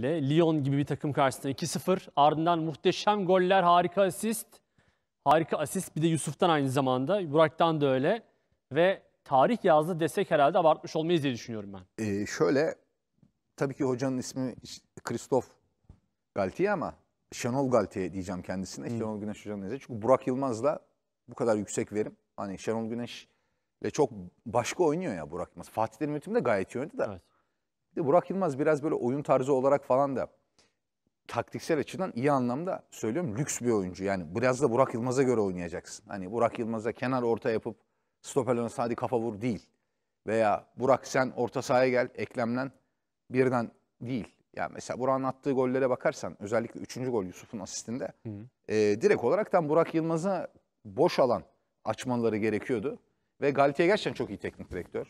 ile Lyon gibi bir takım karşısında 2-0. Ardından muhteşem goller, harika asist. Harika asist bir de Yusuf'tan aynı zamanda. Burak'tan da öyle. Ve tarih yazdı desek herhalde abartmış olmayız diye düşünüyorum ben. Ee, şöyle, tabii ki hocanın ismi Kristof Galtier ama Şenol Galtier diyeceğim kendisine. Hmm. Şenol Güneş hocanın neyse. Çünkü Burak Yılmaz'la bu kadar yüksek verim. Hani Şenol Güneş ile çok başka oynuyor ya Burak Yılmaz. Fatih Terim yönetiminde gayet iyi oynadı da. Evet. Bir de Burak Yılmaz biraz böyle oyun tarzı olarak falan da taktiksel açıdan iyi anlamda söylüyorum lüks bir oyuncu. Yani biraz da Burak Yılmaz'a göre oynayacaksın. Hani Burak Yılmaz'a kenar orta yapıp Stoperle hadi kafa vur değil. Veya Burak sen orta sahaya gel eklemlen birden değil. Yani mesela Burak'ın attığı gollere bakarsan özellikle 3. gol Yusuf'un asistinde hı hı. E, direkt olaraktan Burak Yılmaz'a boş alan açmaları gerekiyordu. Ve Galatasaray gerçekten çok iyi teknik direktör.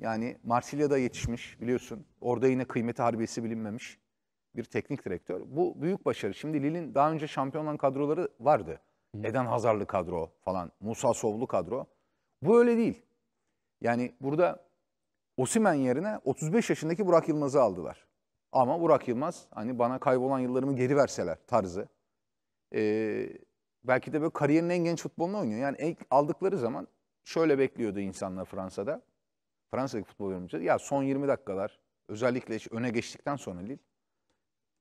Yani Marsilya'da yetişmiş biliyorsun. Orada yine kıymeti harbiyesi bilinmemiş bir teknik direktör. Bu büyük başarı. Şimdi Lille'in daha önce şampiyonlan kadroları vardı. Hı. Eden Hazarlı kadro falan, Musa Sovlu kadro. Bu öyle değil. Yani burada Osimen yerine 35 yaşındaki Burak Yılmaz'ı aldılar. Ama Burak Yılmaz hani bana kaybolan yıllarımı geri verseler tarzı. Ee, belki de böyle kariyerin en genç futbolunu oynuyor. Yani ilk aldıkları zaman şöyle bekliyordu insanlar Fransa'da. Fransa'daki futbol yorumcuları ya son 20 dakikalar özellikle öne geçtikten sonra Lille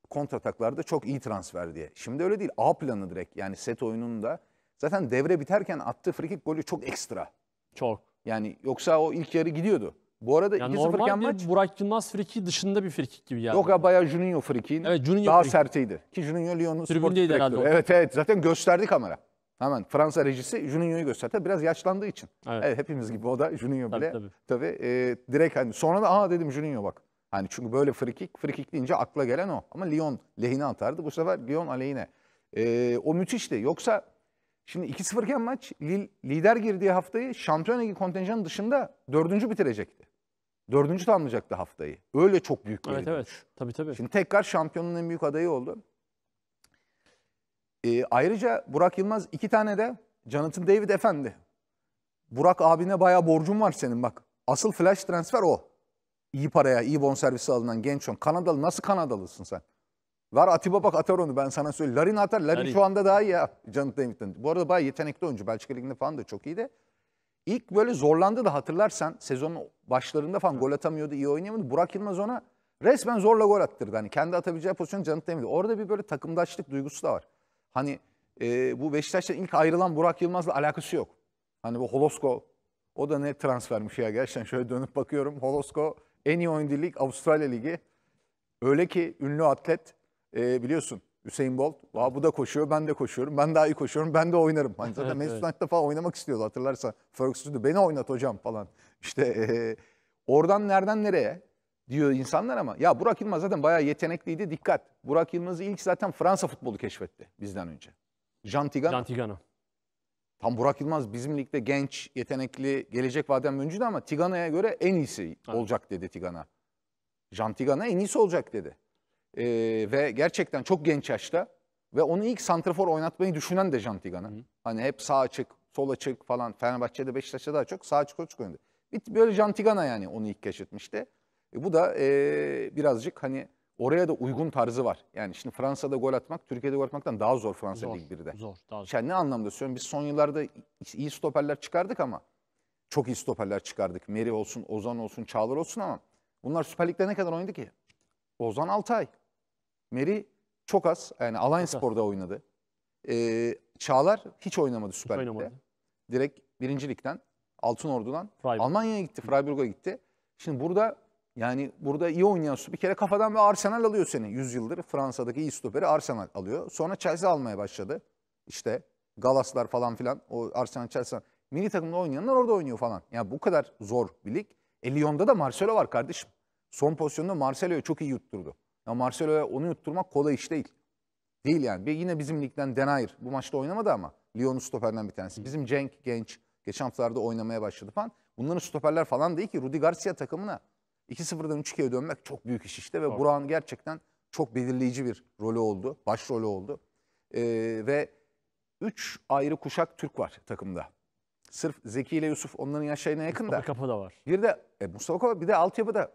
kontrataklarda çok iyi transfer diye. Şimdi öyle değil. A planı direkt. Yani set oyununda zaten devre biterken attığı frikik golü çok ekstra. Çok. Yani yoksa o ilk yarı gidiyordu. Bu arada yani 2-0 iken maç... Burak Yılmaz friki dışında bir frikik gibi geldi. Yok ya bayağı Juninho frikiğin evet, Juninho daha frikik. sertiydi. Ki Juninho Lyon'un sportif direktörü. Evet evet zaten gösterdi kamera. Hemen Fransa rejisi Juninho'yu gösterdi. Biraz yaşlandığı için. Evet. evet hepimiz gibi o da Juninho tabii, bile. Tabii, tabii e, direkt hani sonra da aa dedim Juninho bak. Hani çünkü böyle frikik, frikik deyince akla gelen o. Ama Lyon lehine atardı. Bu sefer Lyon aleyhine. E, o müthişti. Yoksa şimdi 2-0 iken maç Lille, lider girdiği haftayı şampiyon ligi kontenjanı dışında dördüncü bitirecekti. Dördüncü tamamlayacaktı haftayı. Öyle çok büyük bir Evet evet. Tabii tabii. Şimdi tekrar şampiyonun en büyük adayı oldu. E, ayrıca Burak Yılmaz iki tane de Jonathan David Efendi. Burak abine bayağı borcum var senin bak. Asıl flash transfer o. İyi paraya, iyi bonservisi alınan genç on. Kanadalı nasıl Kanadalısın sen? Var Atiba bak atar onu ben sana söyleyeyim. Larin atar. Larin, Larin. şu anda daha iyi ya Jonathan David'den. Bu arada bayağı yetenekli oyuncu. Belçika Ligi'nde falan da çok iyi de. İlk böyle zorlandı da hatırlarsan sezonun başlarında falan gol atamıyordu, iyi oynayamadı. Burak Yılmaz ona resmen zorla gol attırdı. Hani kendi atabileceği pozisyonu Jonathan David. Orada bir böyle takımdaşlık duygusu da var. Hani e, bu Beşiktaş'tan ilk ayrılan Burak Yılmaz'la alakası yok. Hani bu Holosko o da ne transfermiş ya gerçekten şöyle dönüp bakıyorum. Holosko en iyi oynadığı lig Avustralya Ligi. Öyle ki ünlü atlet e, biliyorsun Hüseyin Bolt. Aa, bu da koşuyor, ben de koşuyorum. Ben daha iyi koşuyorum, ben de oynarım. Hani zaten evet, Mesut evet. defa oynamak istiyordu hatırlarsan. Ferguson'du beni oynat hocam falan. İşte e, oradan nereden nereye? diyor insanlar ama ya Burak Yılmaz zaten bayağı yetenekliydi. Dikkat. Burak Yılmaz'ı ilk zaten Fransa futbolu keşfetti bizden önce. Jean Tigano. Jean Tigano. Tam Burak Yılmaz bizim ligde genç, yetenekli, gelecek vaden öncüydü ama Tiganaya göre en iyisi olacak dedi Tigana. Jean Tigana en iyisi olacak dedi. Ee, ve gerçekten çok genç yaşta ve onu ilk santrafor oynatmayı düşünen de Jean Tigana. Hani hep sağ açık, sol açık falan. Fenerbahçe'de, Beşiktaç'ta daha çok sağ açık, sol açık oynadı. Böyle Jean Tigana yani onu ilk keşfetmişti. E bu da e, birazcık hani oraya da uygun tarzı var. Yani şimdi Fransa'da gol atmak Türkiye'de gol atmaktan daha zor Fransa Lig 1'de. Zor, daha zor. Yani ne anlamda söylüyorum? Biz son yıllarda iyi stoperler çıkardık ama çok iyi stoperler çıkardık. Meri olsun, Ozan olsun, Çağlar olsun ama bunlar Süper Lig'de ne kadar oynadı ki? Ozan 6 ay. Meri çok az. Yani Alanya Spor'da oynadı. Ee, Çağlar hiç oynamadı Süper Lig'de. Oynamadı. Direkt birincilikten, Altın Ordu'dan Almanya'ya gitti, Freiburg'a gitti. Şimdi burada yani burada iyi oynayan bir kere kafadan bir Arsenal alıyor seni. Yüzyıldır Fransa'daki iyi stoperi Arsenal alıyor. Sonra Chelsea almaya başladı. İşte Galaslar falan filan o Arsenal Chelsea. Milli takımda oynayanlar orada oynuyor falan. Yani bu kadar zor bir lig. E Lyon'da da Marcelo var kardeşim. Son pozisyonda Marcelo'yu çok iyi yutturdu. Ya Marcelo'ya onu yutturmak kolay iş değil. Değil yani. Bir, yine bizim ligden Denayr bu maçta oynamadı ama Lyon'un stoperden bir tanesi. Bizim Cenk Genç geçen haftalarda oynamaya başladı falan. Bunların stoperler falan değil ki Rudi Garcia takımına 2-0'dan 3-2'ye dönmek çok büyük iş işte ve Tabii. Burak'ın gerçekten çok belirleyici bir rolü oldu, baş rolü oldu. Ee, ve 3 ayrı kuşak Türk var takımda. Sırf Zeki ile Yusuf onların yaşayına yakın da. Mustafa Kapı da var. Bir de e, Mustafa Kapı bir de altyapıda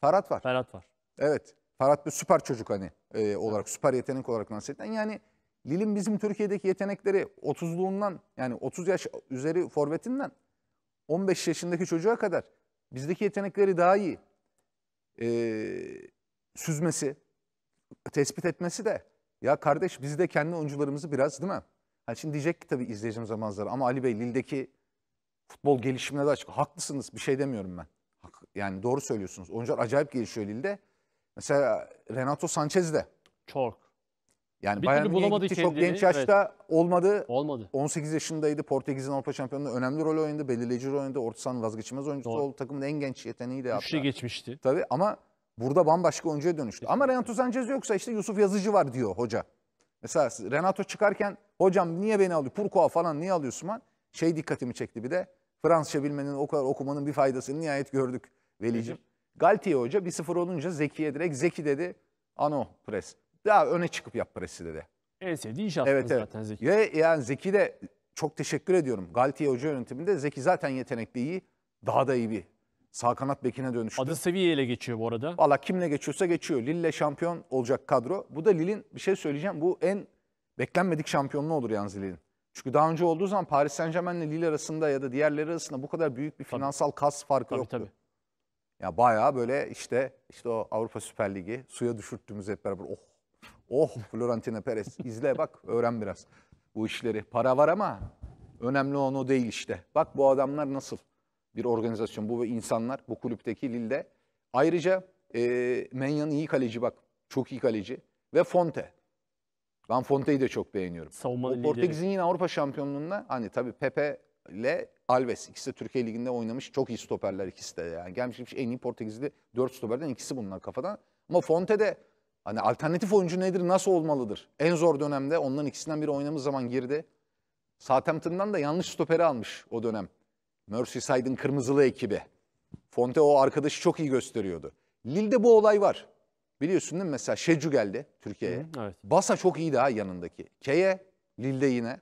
Ferhat var. Ferhat var. Evet. Ferhat bir süper çocuk hani e, olarak süper yetenek olarak nasıl eden. Yani Lil'in bizim Türkiye'deki yetenekleri 30'luğundan yani 30 yaş üzeri forvetinden 15 yaşındaki çocuğa kadar bizdeki yetenekleri daha iyi e, süzmesi, tespit etmesi de ya kardeş biz de kendi oyuncularımızı biraz değil mi? Yani şimdi diyecek ki tabii izleyeceğim zamanları ama Ali Bey Lille'deki futbol gelişimine de açık. Haklısınız bir şey demiyorum ben. Yani doğru söylüyorsunuz. Oyuncular acayip gelişiyor Lille'de. Mesela Renato Sanchez de. Çok. Yani bir Bayern Münih bulamadı gitti, kendini, çok genç yaşta evet. olmadı. Olmadı. 18 yaşındaydı. Portekiz'in Avrupa Şampiyonluğunda önemli rol oynadı. Belirleyici rol oynadı. Orta vazgeçilmez oyuncusu Doğru. oldu. Takımın en genç yeteneği de yaptı. Üçlü geçmişti. Tabii ama burada bambaşka oyuncuya dönüştü. Ama Renato Sanchez yoksa işte Yusuf Yazıcı var diyor hoca. Mesela Renato çıkarken hocam niye beni alıyor? Purkoa falan niye alıyorsun? Suman? Şey dikkatimi çekti bir de. Fransızca bilmenin o kadar okumanın bir faydasını nihayet gördük Veli'cim. Galtiye Hoca 1-0 olunca Zeki'ye direkt Zeki dedi. Ano pres daha öne çıkıp yap presi dedi. En sevdiği iş Evet, evet. zaten Zeki. Ve yani Zeki de çok teşekkür ediyorum. Galtiye Hoca yönetiminde Zeki zaten yetenekli iyi. Daha da iyi bir sağ kanat bekine dönüştü. Adı seviyeyle geçiyor bu arada. Valla kimle geçiyorsa geçiyor. Lille şampiyon olacak kadro. Bu da Lille'in bir şey söyleyeceğim. Bu en beklenmedik şampiyonluğu olur yalnız Lille'in. Çünkü daha önce olduğu zaman Paris Saint germain ile Lille arasında ya da diğerleri arasında bu kadar büyük bir finansal kas farkı Tabii, yoktu. tabii. Ya bayağı böyle işte işte o Avrupa Süper Ligi suya düşürttüğümüz hep beraber oh Oh Florentino Perez izle bak öğren biraz bu işleri. Para var ama önemli olan o değil işte. Bak bu adamlar nasıl bir organizasyon bu ve insanlar bu kulüpteki Lille'de. Ayrıca e, Menyan iyi kaleci bak çok iyi kaleci ve Fonte. Ben Fonte'yi de çok beğeniyorum. Savunma o, Portekiz'in yine Avrupa şampiyonluğunda hani tabii Pepe ile Alves ikisi de Türkiye Ligi'nde oynamış çok iyi stoperler ikisi de yani. Gelmiş en iyi Portekizli 4 stoperden ikisi bunlar kafadan. Ama Fonte de Hani alternatif oyuncu nedir, nasıl olmalıdır? En zor dönemde ondan ikisinden biri oynamız zaman girdi. Southampton'dan da yanlış stoperi almış o dönem. Merseyside'ın kırmızılı ekibi. Fonte o arkadaşı çok iyi gösteriyordu. Lille'de bu olay var. Biliyorsun değil mi? Mesela Şecu geldi Türkiye'ye. Evet. Basa çok iyi daha yanındaki. Keye, Lille'de yine.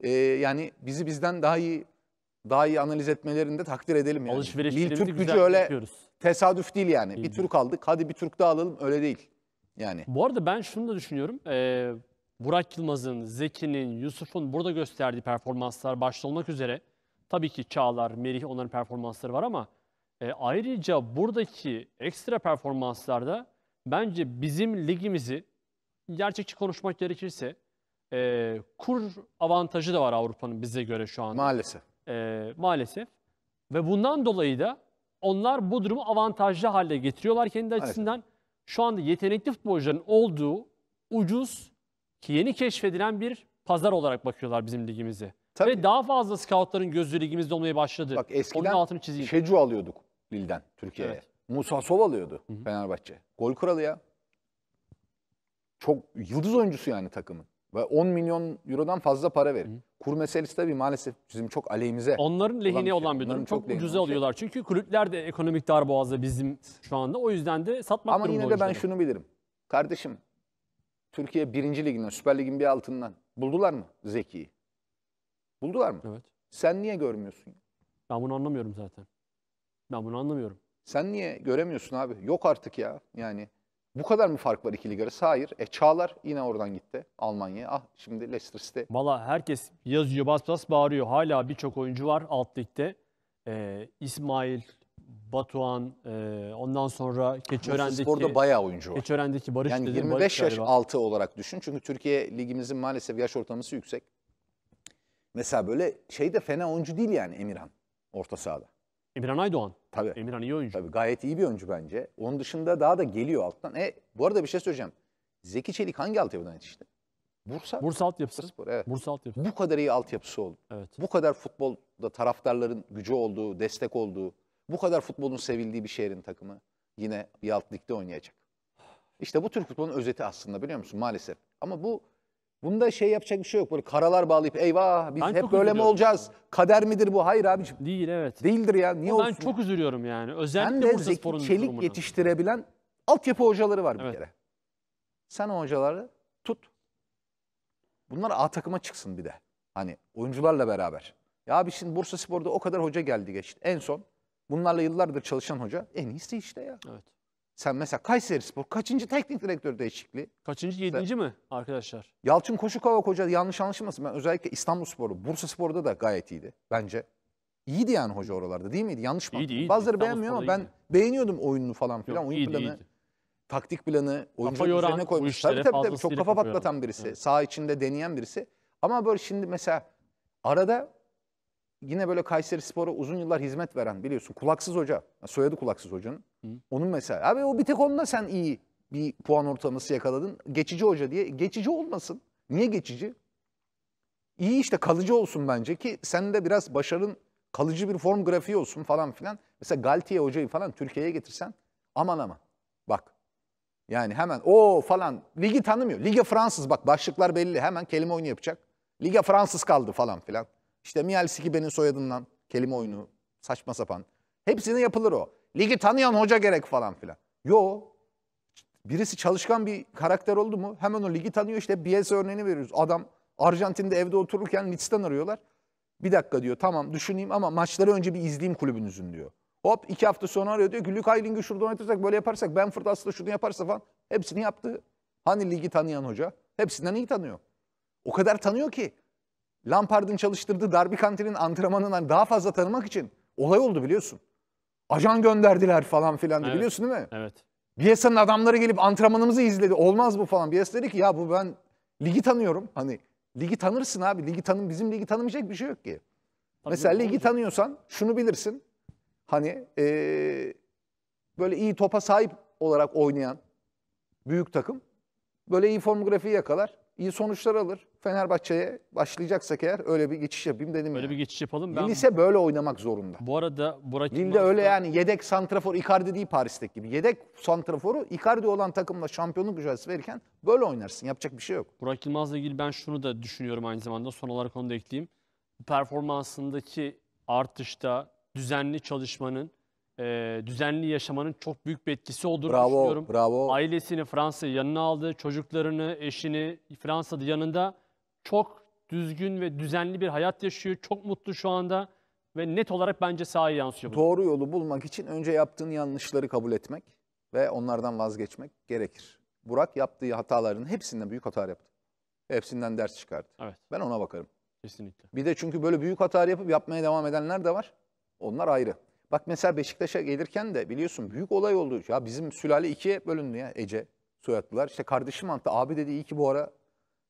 Ee, yani bizi bizden daha iyi daha iyi analiz etmelerini de takdir edelim. Yani. Lille Türk gücü öyle yapıyoruz. tesadüf değil yani. Bilmiyorum. Bir Türk aldık hadi bir Türk daha alalım öyle değil. Yani. Bu arada ben şunu da düşünüyorum. Ee, Burak Yılmaz'ın, Zeki'nin, Yusuf'un burada gösterdiği performanslar başta olmak üzere tabii ki Çağlar, Merih onların performansları var ama e, ayrıca buradaki ekstra performanslarda bence bizim ligimizi gerçekçi konuşmak gerekirse e, kur avantajı da var Avrupa'nın bize göre şu anda Maalesef. E, maalesef. Ve bundan dolayı da onlar bu durumu avantajlı hale getiriyorlar kendi açısından. Evet şu anda yetenekli futbolcuların olduğu ucuz ki yeni keşfedilen bir pazar olarak bakıyorlar bizim ligimize. Tabii. Ve daha fazla scoutların gözü ligimizde olmaya başladı. Bak eskiden Onun altını çizeyim. Şecu alıyorduk Lille'den Türkiye'ye. Evet. Musa Sol alıyordu Hı-hı. Fenerbahçe. Gol kralı ya. Çok yıldız oyuncusu yani takımın. Ve 10 milyon eurodan fazla para verir. Hı. Kur meselesi tabii maalesef bizim çok aleyhimize. Onların lehine şey. olan bir, durum. Çok, çok ucuza şey. alıyorlar. Şey. Çünkü kulüpler de ekonomik darboğazda bizim şu anda. O yüzden de satmak Ama Ama yine de ben şunu bilirim. Kardeşim Türkiye 1. liginden, Süper Lig'in bir altından buldular mı Zeki'yi? Buldular mı? Evet. Sen niye görmüyorsun? Ben bunu anlamıyorum zaten. Ben bunu anlamıyorum. Sen niye göremiyorsun abi? Yok artık ya. Yani bu kadar mı fark var ikili arası? Hayır. E Çağlar yine oradan gitti Almanya'ya. Ah şimdi Leicester City. Valla herkes yazıyor bas bas bağırıyor. Hala birçok oyuncu var alt ligde. Ee, İsmail, Batuhan, e, ondan sonra Keçiören'deki... Spor'da bayağı oyuncu var. Keçiören'deki Barış Yani dedim, 25 Barış yaş altı olarak düşün. Çünkü Türkiye ligimizin maalesef yaş ortalaması yüksek. Mesela böyle şey de fena oyuncu değil yani Emirhan orta sahada. Emirhan Aydoğan. Tabii. Emirhan iyi oyuncu. Tabii gayet iyi bir oyuncu bence. Onun dışında daha da geliyor alttan. E bu arada bir şey söyleyeceğim. Zeki Çelik hangi altyapıdan yetişti? Bursa. Bursa altyapısı. Spor, evet. Bursa altyapısı. Bu kadar iyi altyapısı oldu. Evet. Bu kadar futbolda taraftarların gücü olduğu, destek olduğu, bu kadar futbolun sevildiği bir şehrin takımı yine bir alt ligde oynayacak. İşte bu Türk futbolun özeti aslında biliyor musun maalesef. Ama bu Bunda şey yapacak bir şey yok. Böyle karalar bağlayıp eyvah biz Ben hep böyle mi olacağız? Kader midir bu? Hayır abiciğim. Değil evet. Değildir ya. Niye Ben olsun? çok üzülüyorum yani. Özellikle Ben de Bursa Spor'un Zeki Çelik durumuna. yetiştirebilen altyapı hocaları var Evet. bir kere. Sen o hocaları tut. Bunlar A takıma çıksın bir de. Hani oyuncularla beraber. Ya abi şimdi Bursa Spor'da o kadar hoca geldi geçti. En son bunlarla yıllardır çalışan hoca en iyisi işte ya. Evet. Sen mesela Kayseri Spor kaçıncı teknik direktör değişikliği? Kaçıncı? Yedinci mi arkadaşlar? Yalçın Koşukova Koca yanlış anlaşılmasın. Ben özellikle İstanbul Sporu, Bursa Spor'da da gayet iyiydi bence. İyiydi yani hoca oralarda değil miydi? Yanlış mı? İyiydi, iyiydi. Bazıları İstanbul beğenmiyor ama ben iyiydi. beğeniyordum oyununu falan filan. Oyun iyiydi, planı, iyiydi. taktik planı, oyuncu yoran, üzerine koymuş. Tabii tabii tabii çok kafa patlatan birisi. Sağ içinde deneyen birisi. Ama böyle şimdi mesela arada yine böyle Kayseri Spor'a uzun yıllar hizmet veren biliyorsun Kulaksız Hoca. Soyadı Kulaksız Hoca'nın. Onun mesela. Abi o bir tek onunla sen iyi bir puan ortalaması yakaladın. Geçici hoca diye. Geçici olmasın. Niye geçici? İyi işte kalıcı olsun bence ki sen de biraz başarın kalıcı bir form grafiği olsun falan filan. Mesela Galtiye hocayı falan Türkiye'ye getirsen aman aman bak. Yani hemen o falan ligi tanımıyor. liga Fransız bak başlıklar belli hemen kelime oyunu yapacak. liga Fransız kaldı falan filan. İşte Miel Sikibe'nin soyadından kelime oyunu saçma sapan. Hepsini yapılır o. Ligi tanıyan hoca gerek falan filan. Yo. Birisi çalışkan bir karakter oldu mu hemen o ligi tanıyor işte Bielsa örneğini veriyoruz. Adam Arjantin'de evde otururken Litz'ten arıyorlar. Bir dakika diyor tamam düşüneyim ama maçları önce bir izleyeyim kulübünüzün diyor. Hop iki hafta sonra arıyor diyor ki Luke Ayling'i şurada oynatırsak böyle yaparsak Benford aslında şunu yaparsa falan. Hepsini yaptı. Hani ligi tanıyan hoca? Hepsinden iyi tanıyor. O kadar tanıyor ki. Lampard'ın çalıştırdığı Darby County'nin antrenmanından hani daha fazla tanımak için olay oldu biliyorsun. Ajan gönderdiler falan filan evet. biliyorsun değil mi? Evet. Bielsa'nın adamları gelip antrenmanımızı izledi. Olmaz bu falan. Bielsa dedi ki ya bu ben ligi tanıyorum. Hani ligi tanırsın abi. Ligi tanım bizim ligi tanımayacak bir şey yok ki. Tabii Mesela ligi olacak. tanıyorsan şunu bilirsin. Hani ee, böyle iyi topa sahip olarak oynayan büyük takım böyle iyi form yakalar iyi sonuçlar alır. Fenerbahçe'ye başlayacaksak eğer öyle bir geçiş yapayım dedim. Öyle yani. bir geçiş yapalım. Ben... Lise böyle oynamak zorunda. Bu arada Burak Lille Burak... öyle yani yedek santrafor Icardi değil Paris'teki gibi. Yedek santraforu Icardi olan takımla şampiyonluk mücadelesi verirken böyle oynarsın. Yapacak bir şey yok. Burak Yılmaz'la ilgili ben şunu da düşünüyorum aynı zamanda. Son olarak onu da ekleyeyim. Performansındaki artışta düzenli çalışmanın e, düzenli yaşamanın çok büyük bir etkisi olduğunu bravo, düşünüyorum. Bravo. Ailesini Fransa'ya yanına aldı, çocuklarını, eşini Fransa'da yanında. Çok düzgün ve düzenli bir hayat yaşıyor. Çok mutlu şu anda ve net olarak bence sahaya yansıyor. Bu. Doğru yolu bulmak için önce yaptığın yanlışları kabul etmek ve onlardan vazgeçmek gerekir. Burak yaptığı hataların hepsinden büyük hata yaptı. Hepsinden ders çıkardı. Evet. Ben ona bakarım. Kesinlikle. Bir de çünkü böyle büyük hata yapıp yapmaya devam edenler de var. Onlar ayrı. Bak mesela Beşiktaş'a gelirken de biliyorsun büyük olay oldu. Ya bizim sülale ikiye bölündü ya Ece soyadlılar. İşte kardeşim anlattı. Abi dedi iyi ki bu ara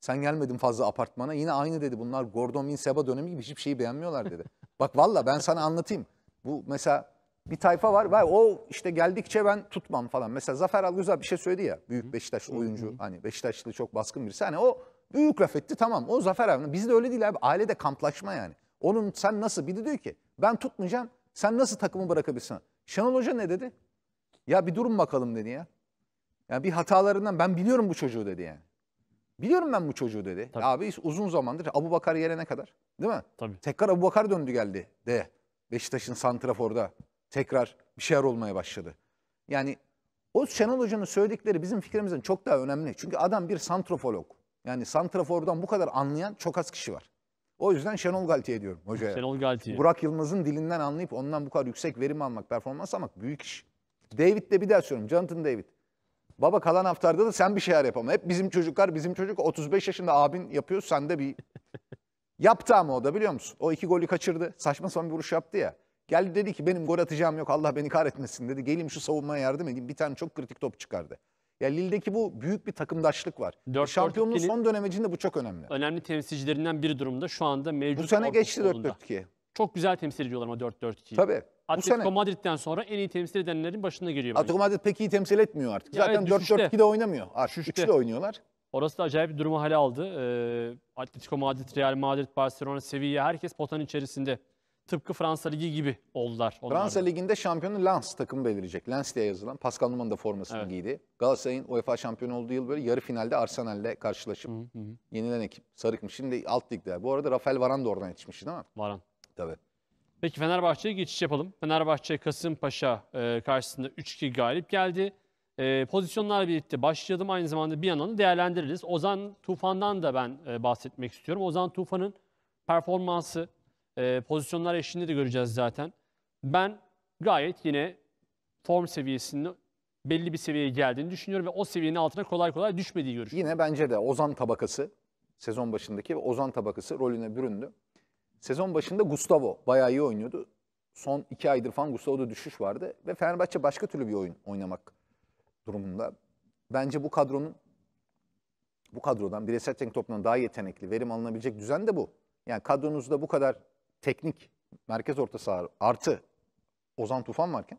sen gelmedin fazla apartmana. Yine aynı dedi bunlar Gordon Bin Seba dönemi gibi hiçbir şeyi beğenmiyorlar dedi. Bak valla ben sana anlatayım. Bu mesela bir tayfa var. Vay, o işte geldikçe ben tutmam falan. Mesela Zafer Algözel bir şey söyledi ya. Büyük Beşiktaş oyuncu. Hani Beşiktaşlı çok baskın birisi. Hani o büyük laf etti tamam. O Zafer abi. Bizde öyle değil abi. Ailede kamplaşma yani. Onun sen nasıl? Bir de diyor ki ben tutmayacağım. Sen nasıl takımı bırakabilirsin? Şenol Hoca ne dedi? Ya bir durun bakalım dedi ya. Yani bir hatalarından ben biliyorum bu çocuğu dedi yani. Biliyorum ben bu çocuğu dedi. Tabii. Abi uzun zamandır Abu Bakar ne kadar. Değil mi? Tabii. Tekrar Abu Bakar döndü geldi de. Beşiktaş'ın Santrafor'da tekrar bir şeyler olmaya başladı. Yani o Şenol Hoca'nın söyledikleri bizim fikrimizden çok daha önemli. Çünkü adam bir santrofolog. Yani santrafordan bu kadar anlayan çok az kişi var. O yüzden Şenol Galtier diyorum hocaya. Şenol Galtier. Burak Yılmaz'ın dilinden anlayıp ondan bu kadar yüksek verim almak, performans almak büyük iş. David de bir daha söylüyorum. Jonathan David. Baba kalan haftarda da sen bir şeyler yap ama Hep bizim çocuklar, bizim çocuk 35 yaşında abin yapıyor. Sen de bir... yaptı ama o da biliyor musun? O iki golü kaçırdı. Saçma sapan bir vuruş yaptı ya. Geldi dedi ki benim gol atacağım yok Allah beni kahretmesin dedi. Geleyim şu savunmaya yardım edeyim. Bir tane çok kritik top çıkardı. Ya Lille'deki bu büyük bir takımdaşlık var. Şampiyonluğun Portekiz'in son dönemecinde bu çok önemli. Önemli temsilcilerinden biri durumda şu anda mevcut. Bu sene geçti 4-4-2'ye. Çok güzel temsil ediyorlar ama 4-4-2'yi. Tabii. Atletico sene- Madrid'den sonra en iyi temsil edenlerin başına geliyor. Atletico Madrid pek iyi temsil etmiyor artık. Ya Zaten evet, 4-4-2'de oynamıyor. Artık Düşüşte. 3'te oynuyorlar. Orası da acayip bir durumu hale aldı. Ee, Atletico Madrid, Real Madrid, Barcelona, Sevilla herkes potanın içerisinde tıpkı Fransa Ligi gibi oldular. Onlar. Fransa Ligi'nde şampiyonu Lens takımı belirleyecek. Lens diye yazılan. Pascal Numan da formasını evet. giydi. Galatasaray'ın UEFA şampiyonu olduğu yıl böyle yarı finalde Arsenal'le karşılaşıp hı hı. yenilen ekip. Sarıkmış. Şimdi alt ligde. Bu arada Rafael Varan da oradan yetişmişti değil mi? Varan. Tabii. Peki Fenerbahçe'ye geçiş yapalım. Fenerbahçe Kasımpaşa e, karşısında 3-2 galip geldi. E, pozisyonlar birlikte başlayalım. Aynı zamanda bir yandan değerlendiririz. Ozan Tufan'dan da ben e, bahsetmek istiyorum. Ozan Tufan'ın performansı e, pozisyonlar eşliğinde de göreceğiz zaten. Ben gayet yine form seviyesinde belli bir seviyeye geldiğini düşünüyorum ve o seviyenin altına kolay kolay düşmediği görüşüyorum. Yine bence de Ozan tabakası, sezon başındaki Ozan tabakası rolüne büründü. Sezon başında Gustavo bayağı iyi oynuyordu. Son iki aydır falan Gustavo'da düşüş vardı ve Fenerbahçe başka türlü bir oyun oynamak durumunda. Bence bu kadronun bu kadrodan bireysel teknik toplamdan daha yetenekli, verim alınabilecek düzen de bu. Yani kadronuzda bu kadar teknik merkez orta saha artı Ozan Tufan varken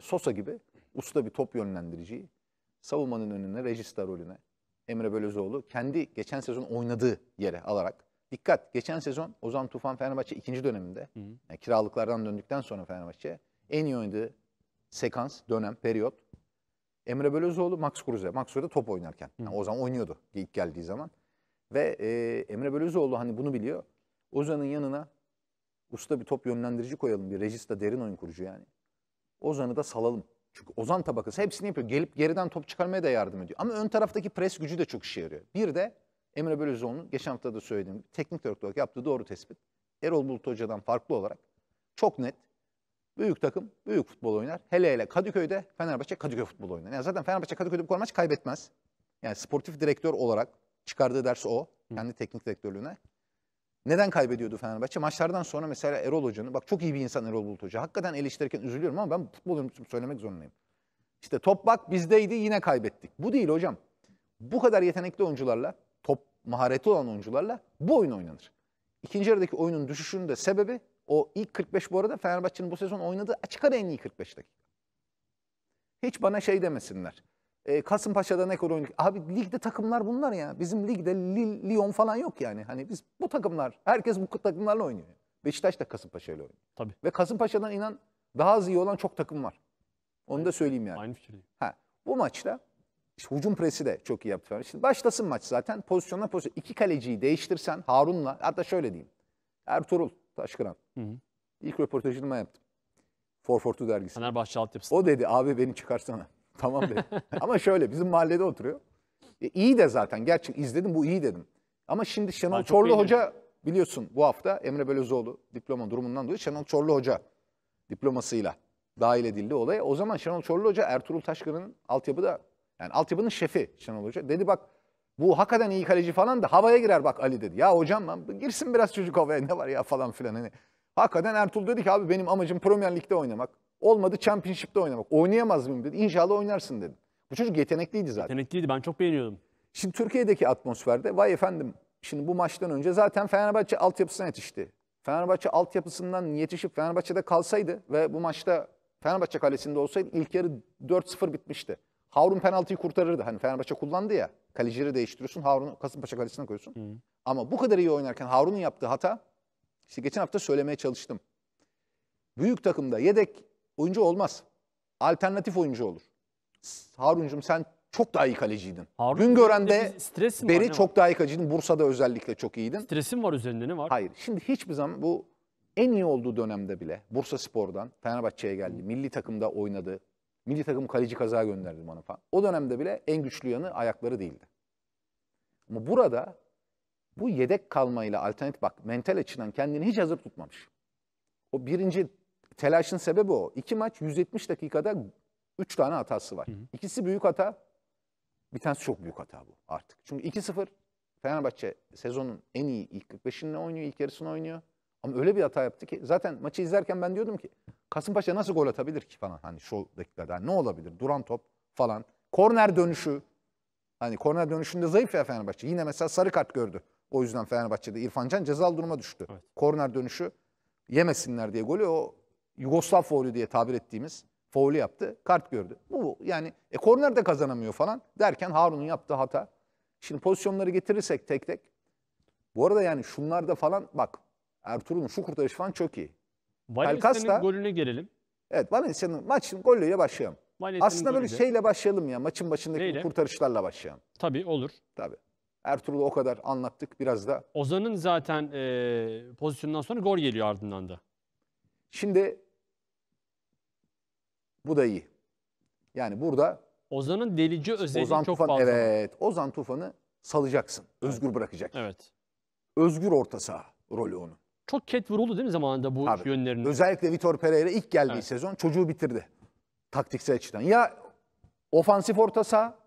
Sosa gibi usta bir top yönlendiriciyi savunmanın önüne, rejista rolüne Emre Belözoğlu kendi geçen sezon oynadığı yere alarak dikkat geçen sezon Ozan Tufan Fenerbahçe ikinci döneminde Yani kiralıklardan döndükten sonra Fenerbahçe en iyi oynadığı sekans, dönem, periyot Emre Belözoğlu, Max Kruse. Max Kruse top oynarken. Yani o zaman oynuyordu ilk geldiği zaman. Ve e, Emre Belözoğlu hani bunu biliyor. Ozan'ın yanına usta bir top yönlendirici koyalım. Bir regista derin oyun kurucu yani. Ozan'ı da salalım. Çünkü Ozan tabakası hepsini yapıyor. Gelip geriden top çıkarmaya da yardım ediyor. Ama ön taraftaki pres gücü de çok işe yarıyor. Bir de Emre Belözoğlu'nun geçen hafta da söylediğim teknik direktör olarak yaptığı doğru tespit. Erol Bulut Hoca'dan farklı olarak çok net büyük takım büyük futbol oynar. Hele hele Kadıköy'de Fenerbahçe Kadıköy futbol oynar. Yani zaten Fenerbahçe Kadıköy'de bu kadar maç kaybetmez. Yani sportif direktör olarak çıkardığı ders o. Kendi teknik direktörlüğüne. Neden kaybediyordu Fenerbahçe? Maçlardan sonra mesela Erol Hoca'nın, bak çok iyi bir insan Erol Bulut Hoca. Hakikaten eleştirirken üzülüyorum ama ben futbol söylemek zorundayım. İşte top bak bizdeydi yine kaybettik. Bu değil hocam. Bu kadar yetenekli oyuncularla, top mahareti olan oyuncularla bu oyun oynanır. İkinci yarıdaki oyunun düşüşünün de sebebi o ilk 45 bu arada Fenerbahçe'nin bu sezon oynadığı açık ara en iyi 45 dakika. Hiç bana şey demesinler. E, ee, Kasımpaşa'dan ekonomik. Abi ligde takımlar bunlar ya. Bizim ligde Lille, Lyon falan yok yani. Hani biz bu takımlar, herkes bu takımlarla oynuyor. Beşiktaş da Kasımpaşa ile oynuyor. Tabii. Ve Kasımpaşa'dan inan daha az iyi olan çok takım var. Onu Aynı da söyleyeyim yani. Aynı fikirdeyim. Ha, bu maçta işte hücum presi de çok iyi yaptı. Şimdi başlasın maç zaten pozisyonla pozisyon. İki kaleciyi değiştirsen Harun'la hatta şöyle diyeyim. Ertuğrul Taşkıran. Hı hı. İlk röportajını ben yaptım. Forfortu dergisi. Fenerbahçe altyapısı. O dedi abi beni çıkarsana tamam dedim. Ama şöyle bizim mahallede oturuyor. E, iyi de zaten gerçek izledim bu iyi dedim. Ama şimdi Şenol Çorlu Hoca biliyorsun bu hafta Emre Belözoğlu diploma durumundan dolayı Şenol Çorlu Hoca diplomasıyla dahil edildi olaya. O zaman Şenol Çorlu Hoca Ertuğrul Taşkın'ın Taşkır'ın altyapıda yani altyapının şefi Şenol Hoca. Dedi bak bu hakikaten iyi kaleci falan da havaya girer bak Ali dedi. Ya hocam lan girsin biraz çocuk havaya ne var ya falan filan hani. Hakikaten Ertuğrul dedi ki abi benim amacım Premier Lig'de oynamak. Olmadı Championship'te oynamak. Oynayamaz mıyım dedi. İnşallah oynarsın dedim. Bu çocuk yetenekliydi zaten. Yetenekliydi ben çok beğeniyordum. Şimdi Türkiye'deki atmosferde vay efendim şimdi bu maçtan önce zaten Fenerbahçe altyapısına yetişti. Fenerbahçe altyapısından yetişip Fenerbahçe'de kalsaydı ve bu maçta Fenerbahçe kalesinde olsaydı ilk yarı 4-0 bitmişti. Harun penaltıyı kurtarırdı. Hani Fenerbahçe kullandı ya. Kalecileri değiştiriyorsun. Harun'u Kasımpaşa kalesine koyuyorsun. Hı. Ama bu kadar iyi oynarken Harun'un yaptığı hata işte geçen hafta söylemeye çalıştım. Büyük takımda yedek oyuncu olmaz. Alternatif oyuncu olur. Haruncum sen çok daha iyi kaleciydin. Harun Güngören'de stres mi var, çok daha iyi kaleciydin. Bursa'da özellikle çok iyiydin. Stresin var üzerinde ne var? Hayır. Şimdi hiçbir zaman bu en iyi olduğu dönemde bile Bursa Spor'dan Fenerbahçe'ye geldi. Milli takımda oynadı. Milli takım kaleci kaza gönderdi bana falan. O dönemde bile en güçlü yanı ayakları değildi. Ama burada bu yedek kalmayla alternatif bak mental açıdan kendini hiç hazır tutmamış. O birinci telaşın sebebi o. İki maç 170 dakikada 3 tane hatası var. İkisi büyük hata, bir tanesi çok büyük hata bu artık. Çünkü 2-0 Fenerbahçe sezonun en iyi ilk 45'ini oynuyor, ilk yarısını oynuyor. Ama öyle bir hata yaptı ki zaten maçı izlerken ben diyordum ki Kasımpaşa nasıl gol atabilir ki falan hani şu dakikada ne olabilir? Duran top falan. Korner dönüşü hani korner dönüşünde zayıf ya Fenerbahçe. Yine mesela sarı kart gördü. O yüzden Fenerbahçe'de İrfan Can cezalı duruma düştü. Evet. Korner dönüşü yemesinler diye golü o Yugoslav faulü diye tabir ettiğimiz faulü yaptı. Kart gördü. Bu, yani e, korner de kazanamıyor falan derken Harun'un yaptığı hata. Şimdi pozisyonları getirirsek tek tek. Bu arada yani şunlarda falan bak Ertuğrul'un şu kurtarışı falan çok iyi. Valencia'nın golüne gelelim. Evet Valencia'nın maçın golüyle başlayalım. Aslında böyle şeyle başlayalım ya. Maçın başındaki Neyle? kurtarışlarla başlayalım. Tabii olur. Tabii. Ertuğrul'u o kadar anlattık biraz da. Ozan'ın zaten e, pozisyonundan sonra gol geliyor ardından da. Şimdi bu da iyi. Yani burada Ozan'ın delici özelliği. Ozan çok Tufan, fazla. Evet, Ozan Tufan'ı salacaksın. Özgür evet. bırakacak. Evet. Özgür orta saha rolü onun. Çok ket vuruldu değil mi zamanında bu Tabii. yönlerini? Özellikle Vitor Pereira ilk geldiği evet. sezon çocuğu bitirdi. Taktiksel açıdan. Ya ofansif orta saha,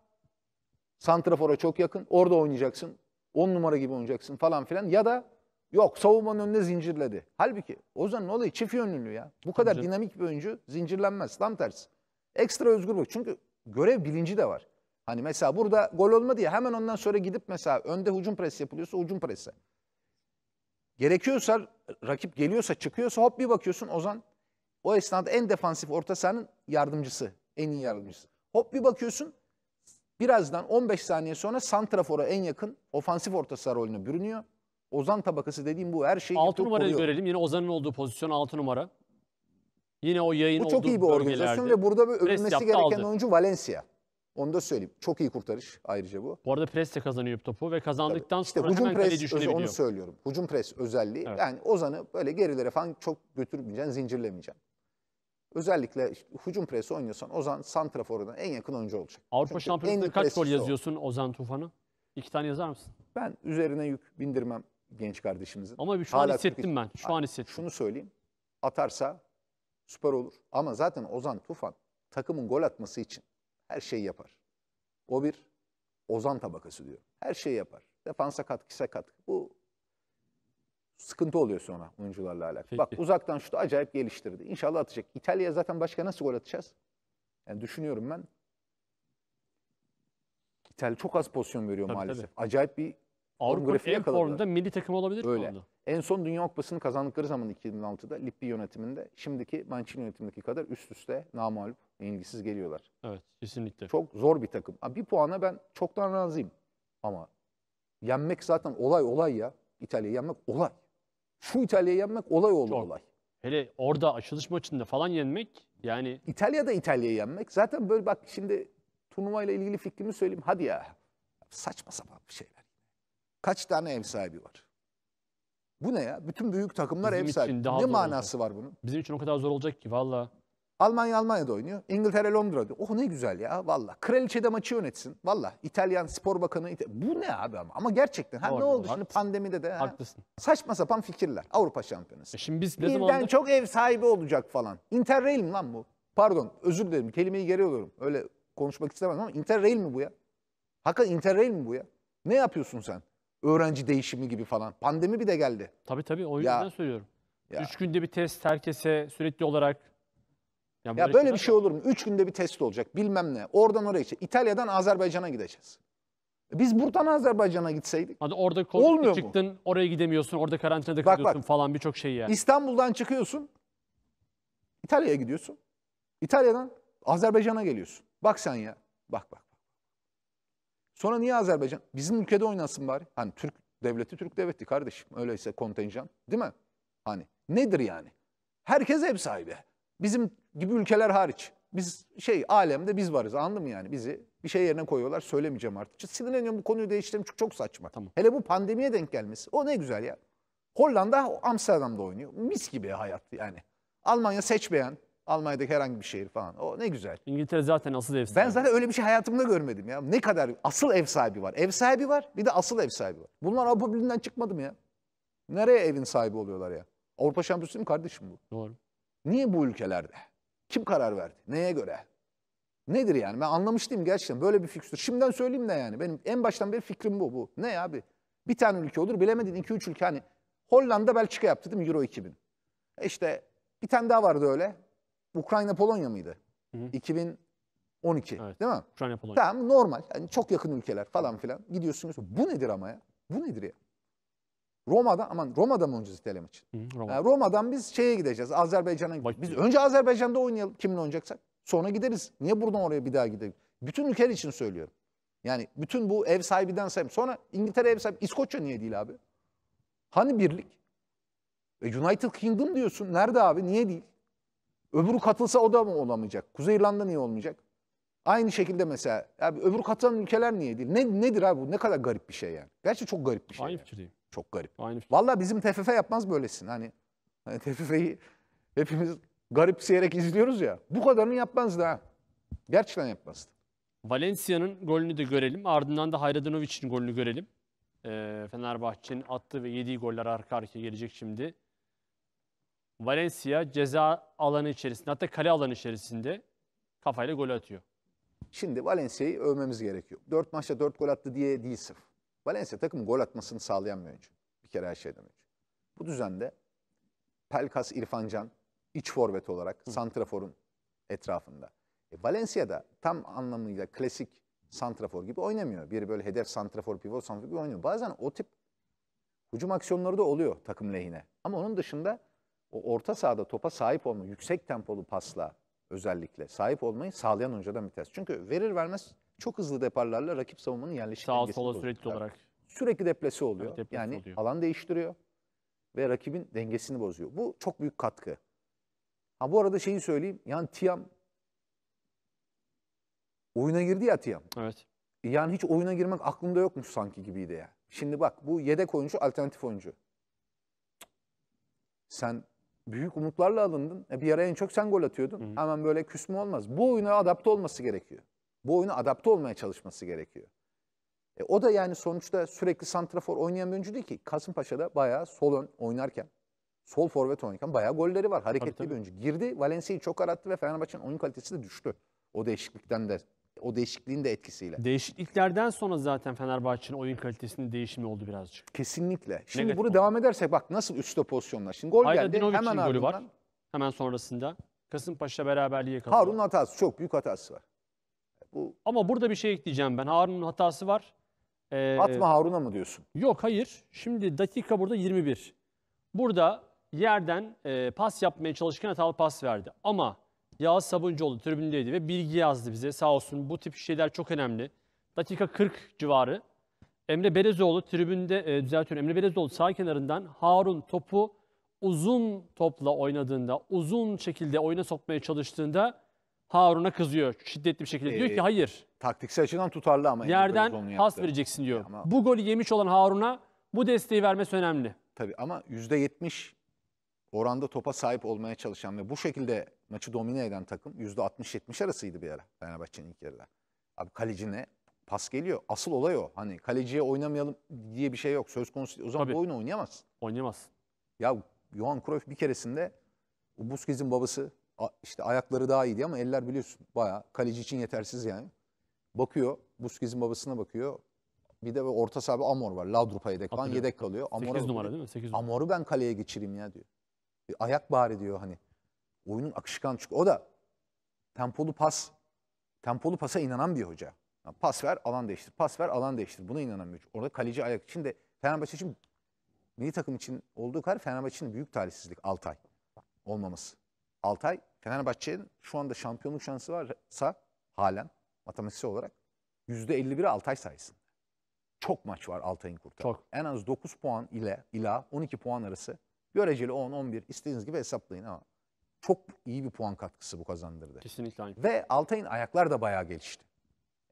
santrafora çok yakın. Orada oynayacaksın. 10 numara gibi oynayacaksın falan filan. Ya da Yok savunmanın önünde zincirledi. Halbuki ne oluyor? çift yönlülü ya. Bu kadar Hocam. dinamik bir oyuncu zincirlenmez. Tam tersi. Ekstra özgür bak. Çünkü görev bilinci de var. Hani mesela burada gol olma diye hemen ondan sonra gidip mesela önde hücum presi yapılıyorsa hücum presi. Gerekiyorsa rakip geliyorsa çıkıyorsa hop bir bakıyorsun Ozan o esnada en defansif orta sahanın yardımcısı. En iyi yardımcısı. Hop bir bakıyorsun birazdan 15 saniye sonra Santrafor'a en yakın ofansif orta saha rolüne bürünüyor. Ozan tabakası dediğim bu her şeyi 6 numarayı koruyor. görelim. Yine Ozan'ın olduğu pozisyon 6 numara. Yine o yayın Bu çok iyi bir organizasyon ve burada bir övülmesi yaptı, gereken aldı. oyuncu Valencia. Onu da söyleyeyim. Çok iyi kurtarış ayrıca bu. Bu arada de kazanıyor topu ve kazandıktan Tabii. işte sonra hücum hemen pres, kaleye düşünebiliyor. Onu söylüyorum. Hücum pres özelliği. Evet. Yani Ozan'ı böyle gerilere falan çok götürmeyeceksin, zincirlemeyeceksin. Özellikle işte hücum presi oynuyorsan Ozan Santrafor'dan en yakın oyuncu olacak. Avrupa Şampiyonası'nda kaç gol yazıyorsun o. Ozan Tufan'ı? İki tane yazar mısın? Ben üzerine yük bindirmem genç kardeşimizin. Ama bir şu Hala an hissettim ben. Şu an hissettim. Şunu söyleyeyim. Atarsa süper olur. Ama zaten Ozan Tufan takımın gol atması için her şeyi yapar. O bir Ozan tabakası diyor. Her şeyi yapar. Defansa katkısa katkı. Bu sıkıntı oluyor sonra oyuncularla alakalı. Peki. Bak uzaktan şutu acayip geliştirdi. İnşallah atacak. İtalya zaten başka nasıl gol atacağız? Yani düşünüyorum ben. İtalya çok az pozisyon veriyor tabii, maalesef. Tabii. Acayip bir Avrupa'nın en formda milli takım olabilir Öyle. Formda. En son Dünya Kupası'nı kazandıkları zaman 2006'da Lippi yönetiminde şimdiki Mancini yönetimindeki kadar üst üste namalup, yenilgisiz geliyorlar. Evet, kesinlikle. Çok zor bir takım. Bir puana ben çoktan razıyım ama yenmek zaten olay olay ya. İtalya'yı yenmek olay. Şu İtalya'yı yenmek olay oldu olay. Hele orada açılış maçında falan yenmek yani... İtalya'da İtalya'yı yenmek zaten böyle bak şimdi turnuvayla ilgili fikrimi söyleyeyim. Hadi ya saçma sapan bir şey. Kaç tane ev sahibi var? Bu ne ya? Bütün büyük takımlar Bizim ev sahibi. Ne manası olacak. var bunun? Bizim için o kadar zor olacak ki valla. Almanya Almanya'da oynuyor. İngiltere Londra'da. Oh ne güzel ya valla. Kraliçe de maçı yönetsin. Valla İtalyan spor bakanı. İta bu ne abi ama? Ama gerçekten. Ha, ne oldu şimdi pandemide de? Ha? Saçma sapan fikirler. Avrupa şampiyonası. E şimdi biz ne Birden çok ev sahibi olacak falan. Interrail mi lan bu? Pardon özür dilerim kelimeyi geri alıyorum. Öyle konuşmak istemem ama Interrail mi bu ya? Hakikaten Interrail mi bu ya? Ne yapıyorsun sen? öğrenci değişimi gibi falan. Pandemi bir de geldi. Tabii tabii o yüzden Ya. söylüyorum. Ya. Üç günde bir test herkese sürekli olarak. Ya, Ya böyle bir şey olur mu? Üç günde bir test olacak bilmem ne. Oradan oraya gideceğiz. İtalya'dan Azerbaycan'a gideceğiz. Biz buradan Azerbaycan'a gitseydik. Hadi orada Olmuyor mu? oraya gidemiyorsun orada karantinada Bak, bak. kalıyorsun falan birçok şey yani. İstanbul'dan çıkıyorsun. İtalya'ya gidiyorsun. İtalya'dan Azerbaycan'a geliyorsun. Bak sen ya. Bak bak. Sonra niye Azerbaycan? Bizim ülkede oynasın bari. Hani Türk devleti Türk devleti kardeşim. Öyleyse kontenjan değil mi? Hani nedir yani? Herkes ev sahibi. Bizim gibi ülkeler hariç. Biz şey alemde biz varız anladın mı yani? Bizi bir şey yerine koyuyorlar söylemeyeceğim artık. Çok sinirleniyorum bu konuyu değiştireyim çünkü çok saçma. Tamam. Hele bu pandemiye denk gelmesi o ne güzel ya. Hollanda Amsterdam'da oynuyor. Mis gibi hayat yani. Almanya seçmeyen, Almanya'daki herhangi bir şehir falan. O ne güzel. İngiltere zaten asıl ev sahibi. Ben zaten öyle bir şey hayatımda görmedim ya. Ne kadar asıl ev sahibi var. Ev sahibi var bir de asıl ev sahibi var. Bunlar Avrupa Birliği'nden çıkmadı mı ya? Nereye evin sahibi oluyorlar ya? Avrupa Şampiyonası mı kardeşim bu? Doğru. Niye bu ülkelerde? Kim karar verdi? Neye göre? Nedir yani? Ben anlamış değilim gerçekten. Böyle bir fikstür. Şimdiden söyleyeyim ne yani. Benim en baştan beri fikrim bu. bu. Ne abi? Bir tane ülke olur. Bilemedin 2-3 ülke. Hani Hollanda Belçika yaptı değil mi? Euro 2000. E işte bir tane daha vardı öyle. Ukrayna Polonya mıydı? Hı hı. 2012 evet. değil mi? Ukrayna Polonya. Tamam normal. Yani çok yakın ülkeler falan filan. Gidiyorsunuz. Bu nedir ama ya? Bu nedir ya? Roma'da aman Roma'da mı oynayacağız İtalya maçı? Roma. Yani Roma'dan biz şeye gideceğiz. Azerbaycan'a gideceğiz. Biz önce Azerbaycan'da oynayalım kimle oynayacaksak. Sonra gideriz. Niye buradan oraya bir daha gidelim? Bütün ülkeler için söylüyorum. Yani bütün bu ev sahibinden sayım. Sonra İngiltere ev sahibi. İskoçya niye değil abi? Hani birlik? E United Kingdom diyorsun. Nerede abi? Niye değil? Öbürü katılsa o da mı olamayacak? Kuzey İrlanda niye olmayacak? Aynı şekilde mesela abi öbür katılan ülkeler niye değil? Ne, nedir abi bu? Ne kadar garip bir şey yani. Gerçi çok garip bir şey. Aynı yani. fikirdeyim. Çok garip. Aynı fikir. Vallahi bizim TFF yapmaz böylesin. Hani, hani TFF'yi hepimiz garipseyerek izliyoruz ya. Bu kadarını yapmazdı ha. Gerçekten yapmazdı. Valencia'nın golünü de görelim. Ardından da Hayradonovic'in golünü görelim. Ee, Fenerbahçe'nin attığı ve yediği goller arka arkaya gelecek şimdi. Valencia ceza alanı içerisinde hatta kale alanı içerisinde kafayla gol atıyor. Şimdi Valencia'yı övmemiz gerekiyor. 4 maçta 4 gol attı diye değil sırf. Valencia takım gol atmasını sağlayan bir oyuncu. Bir kere her şeyden önce. Bu düzende Pelkas İrfancan iç forvet olarak Hı. Santrafor'un etrafında. E, Valencia'da tam anlamıyla klasik Santrafor gibi oynamıyor. Bir böyle hedef Santrafor, pivot Santrafor gibi oynuyor. Bazen o tip hücum aksiyonları da oluyor takım lehine. Ama onun dışında o orta sahada topa sahip olma, yüksek tempolu pasla özellikle sahip olmayı sağlayan oyuncudan bir tanesi. Çünkü verir vermez çok hızlı deparlarla rakip savunmanın yerleşikliğini Sağ sola sürekli olarak. Sürekli deplesi oluyor. Evet, deplesi yani oluyor. alan değiştiriyor ve rakibin dengesini bozuyor. Bu çok büyük katkı. Ha bu arada şeyi söyleyeyim. Yani Tiam oyuna girdi ya Tiam. Evet. Yani hiç oyuna girmek aklımda yokmuş sanki gibiydi ya. Şimdi bak bu yedek oyuncu alternatif oyuncu. Sen büyük umutlarla alındın. E bir ara en çok sen gol atıyordun. Hı hı. Hemen böyle küsme olmaz. Bu oyuna adapte olması gerekiyor. Bu oyuna adapte olmaya çalışması gerekiyor. E o da yani sonuçta sürekli santrafor oynayan bir oyuncu değil ki. Kasımpaşa'da bayağı sol ön oynarken, sol forvet oynarken bayağı golleri var. Hareketli tabii, tabii. bir oyuncu. Girdi, Valencia'yı çok arattı ve Fenerbahçe'nin oyun kalitesi de düştü. O değişiklikten de o değişikliğin de etkisiyle. Değişikliklerden sonra zaten Fenerbahçe'nin oyun kalitesinin değişimi oldu birazcık. Kesinlikle. Şimdi Negatif bunu oldu. devam edersek bak nasıl üstte pozisyonlar. Şimdi gol Hayda geldi Dinovic'in hemen golü ardından. var. Hemen sonrasında Kasımpaşa beraberliği yakaladı. Harun'un hatası çok büyük hatası var. Bu Ama burada bir şey ekleyeceğim ben. Harun'un hatası var. Ee, atma Harun'a mı diyorsun? Yok hayır. Şimdi dakika burada 21. Burada yerden e, pas yapmaya çalışırken hatalı pas verdi. Ama Yağız Sabuncuoğlu tribündeydi ve bilgi yazdı bize. Sağ olsun bu tip şeyler çok önemli. Dakika 40 civarı Emre Belezoğlu tribünde e, düzeltiyorum. Emre Belezoğlu sağ kenarından Harun topu uzun topla oynadığında, uzun şekilde oyuna sokmaya çalıştığında Harun'a kızıyor şiddetli bir şekilde. Ee, diyor ki ee, hayır. Taktiksel açıdan tutarlı ama. Yerden pas vereceksin diyor. Ama... Bu golü yemiş olan Harun'a bu desteği vermesi önemli. Tabii ama %70 oranda topa sahip olmaya çalışan ve bu şekilde maçı domine eden takım %60-70 arasıydı bir ara Fenerbahçe'nin ilk yarıda. Abi kaleci ne? Pas geliyor. Asıl olay o. Hani kaleciye oynamayalım diye bir şey yok. Söz konusu o zaman Tabii. bu oyunu oynayamazsın. Oynayamaz. Ya Johan Cruyff bir keresinde Buskizin babası işte ayakları daha iyiydi ama eller biliyorsun baya kaleci için yetersiz yani. Bakıyor Buskizin babasına bakıyor. Bir de orta sahibi Amor var. Laudrup'a yedek falan yedek kalıyor. Amor'a 8 numara değil mi? 8 numara. Amor'u ben kaleye geçireyim ya diyor. Ayak bari diyor hani oyunun akışkan çık. O da tempolu pas, tempolu pasa inanan bir hoca. Yani pas ver, alan değiştir. Pas ver, alan değiştir. Buna inanan bir hoca. Orada kaleci ayak için de Fenerbahçe için milli takım için olduğu kadar Fenerbahçe için büyük talihsizlik Altay olmaması. Altay Fenerbahçe'nin şu anda şampiyonluk şansı varsa halen matematiksel olarak %51'i Altay sayesinde. Çok maç var Altay'ın kurtardığı. En az 9 puan ile ila 12 puan arası. Göreceli 10-11 istediğiniz gibi hesaplayın ama çok iyi bir puan katkısı bu kazandırdı. Kesinlikle aynı. Ve Altay'ın ayaklar da bayağı gelişti.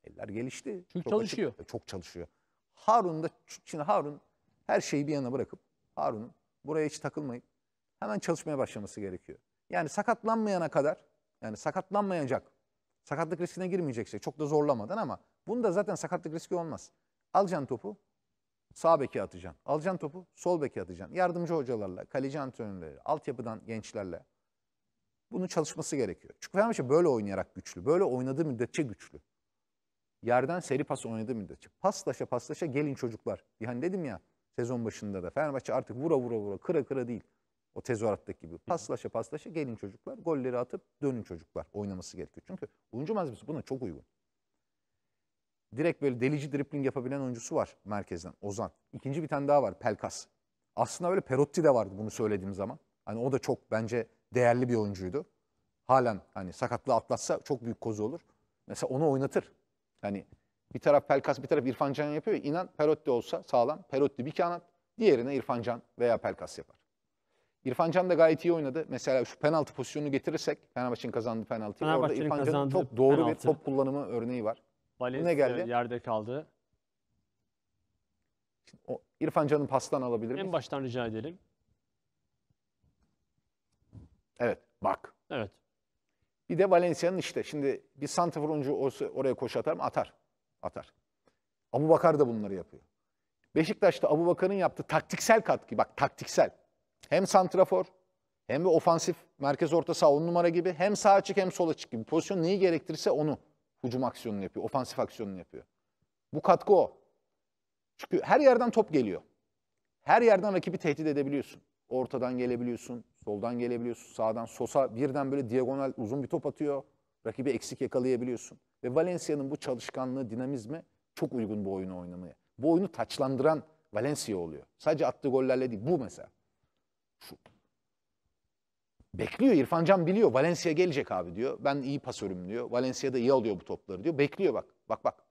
Eller gelişti. Çünkü çok çalışıyor. Açık, çok çalışıyor. Harun da şimdi Harun her şeyi bir yana bırakıp Harun'un buraya hiç takılmayıp hemen çalışmaya başlaması gerekiyor. Yani sakatlanmayana kadar yani sakatlanmayacak sakatlık riskine girmeyecekse çok da zorlamadan ama bunda zaten sakatlık riski olmaz. Alacaksın topu sağ beke atacaksın. Alacaksın topu sol beke atacaksın. Yardımcı hocalarla, kaleci antrenörleri, altyapıdan gençlerle bunun çalışması gerekiyor. Çünkü Fenerbahçe böyle oynayarak güçlü. Böyle oynadığı müddetçe güçlü. Yerden seri pas oynadığı müddetçe. Paslaşa paslaşa gelin çocuklar. Yani dedim ya sezon başında da Fenerbahçe artık vura vura vura kıra kıra değil. O tezahürattaki gibi. Paslaşa paslaşa gelin çocuklar. Golleri atıp dönün çocuklar. Oynaması gerekiyor. Çünkü oyuncu malzemesi buna çok uygun. Direkt böyle delici dripling yapabilen oyuncusu var merkezden. Ozan. İkinci bir tane daha var. Pelkas. Aslında böyle Perotti de vardı bunu söylediğim zaman. Hani o da çok bence değerli bir oyuncuydu. Halen hani sakatlığı atlatsa çok büyük kozu olur. Mesela onu oynatır. Hani bir taraf Pelkas bir taraf İrfan Can yapıyor. İnan Perotti olsa sağlam. Perotti bir kanat. Diğerine İrfan Can veya Pelkas yapar. İrfan Can da gayet iyi oynadı. Mesela şu penaltı pozisyonunu getirirsek Fenerbahçe'nin kazandığı penaltıyı. Orada İrfan Can'ın çok doğru penaltı. bir top kullanımı örneği var. Valiz ne geldi? yerde kaldı. O İrfan Can'ın pastan alabilir miyiz? En baştan rica edelim. Evet, bak. Evet. Bir de Valencia'nın işte. Şimdi bir santifor oyuncu oraya koşu atar mı? Atar. Atar. Abu Bakar da bunları yapıyor. Beşiktaş'ta Abu Bakar'ın yaptığı taktiksel katkı. Bak taktiksel. Hem santrafor hem de ofansif merkez orta saha on numara gibi hem sağ açık hem sol açık gibi. Pozisyon neyi gerektirirse onu hücum aksiyonunu yapıyor. Ofansif aksiyonunu yapıyor. Bu katkı o. Çünkü her yerden top geliyor. Her yerden rakibi tehdit edebiliyorsun. Ortadan gelebiliyorsun. Soldan gelebiliyorsun, sağdan. Sosa birden böyle diagonal uzun bir top atıyor. Rakibi eksik yakalayabiliyorsun. Ve Valencia'nın bu çalışkanlığı, dinamizmi çok uygun bu oyunu oynamaya. Bu oyunu taçlandıran Valencia oluyor. Sadece attığı gollerle değil. Bu mesela. Şu. Bekliyor. İrfan Can biliyor. Valencia gelecek abi diyor. Ben iyi pasörüm diyor. Valencia da iyi alıyor bu topları diyor. Bekliyor bak. Bak bak.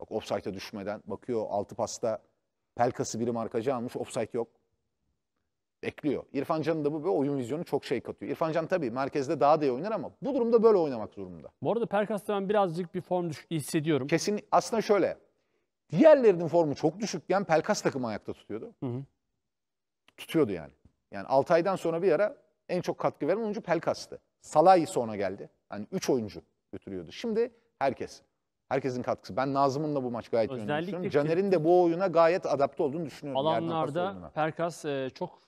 Bak offside'a düşmeden bakıyor. Altı pasta Pelkası biri markacı almış. Offside yok bekliyor. İrfan Can'ın da bu böyle oyun vizyonu çok şey katıyor. İrfan Can tabii merkezde daha da iyi oynar ama bu durumda böyle oynamak zorunda. Bu arada Perkas'ta ben birazcık bir form düşüklüğü hissediyorum. Kesin aslında şöyle. Diğerlerinin formu çok düşükken Pelkas takımı ayakta tutuyordu. Hı hı. Tutuyordu yani. Yani 6 aydan sonra bir ara en çok katkı veren oyuncu Pelkas'tı. Salay sonra geldi. Hani 3 oyuncu götürüyordu. Şimdi herkes. Herkesin katkısı. Ben Nazım'ın da bu maç gayet Özellikle düşünüyorum. Caner'in de bu oyuna gayet adapte olduğunu düşünüyorum. Alanlarda Perkas e, çok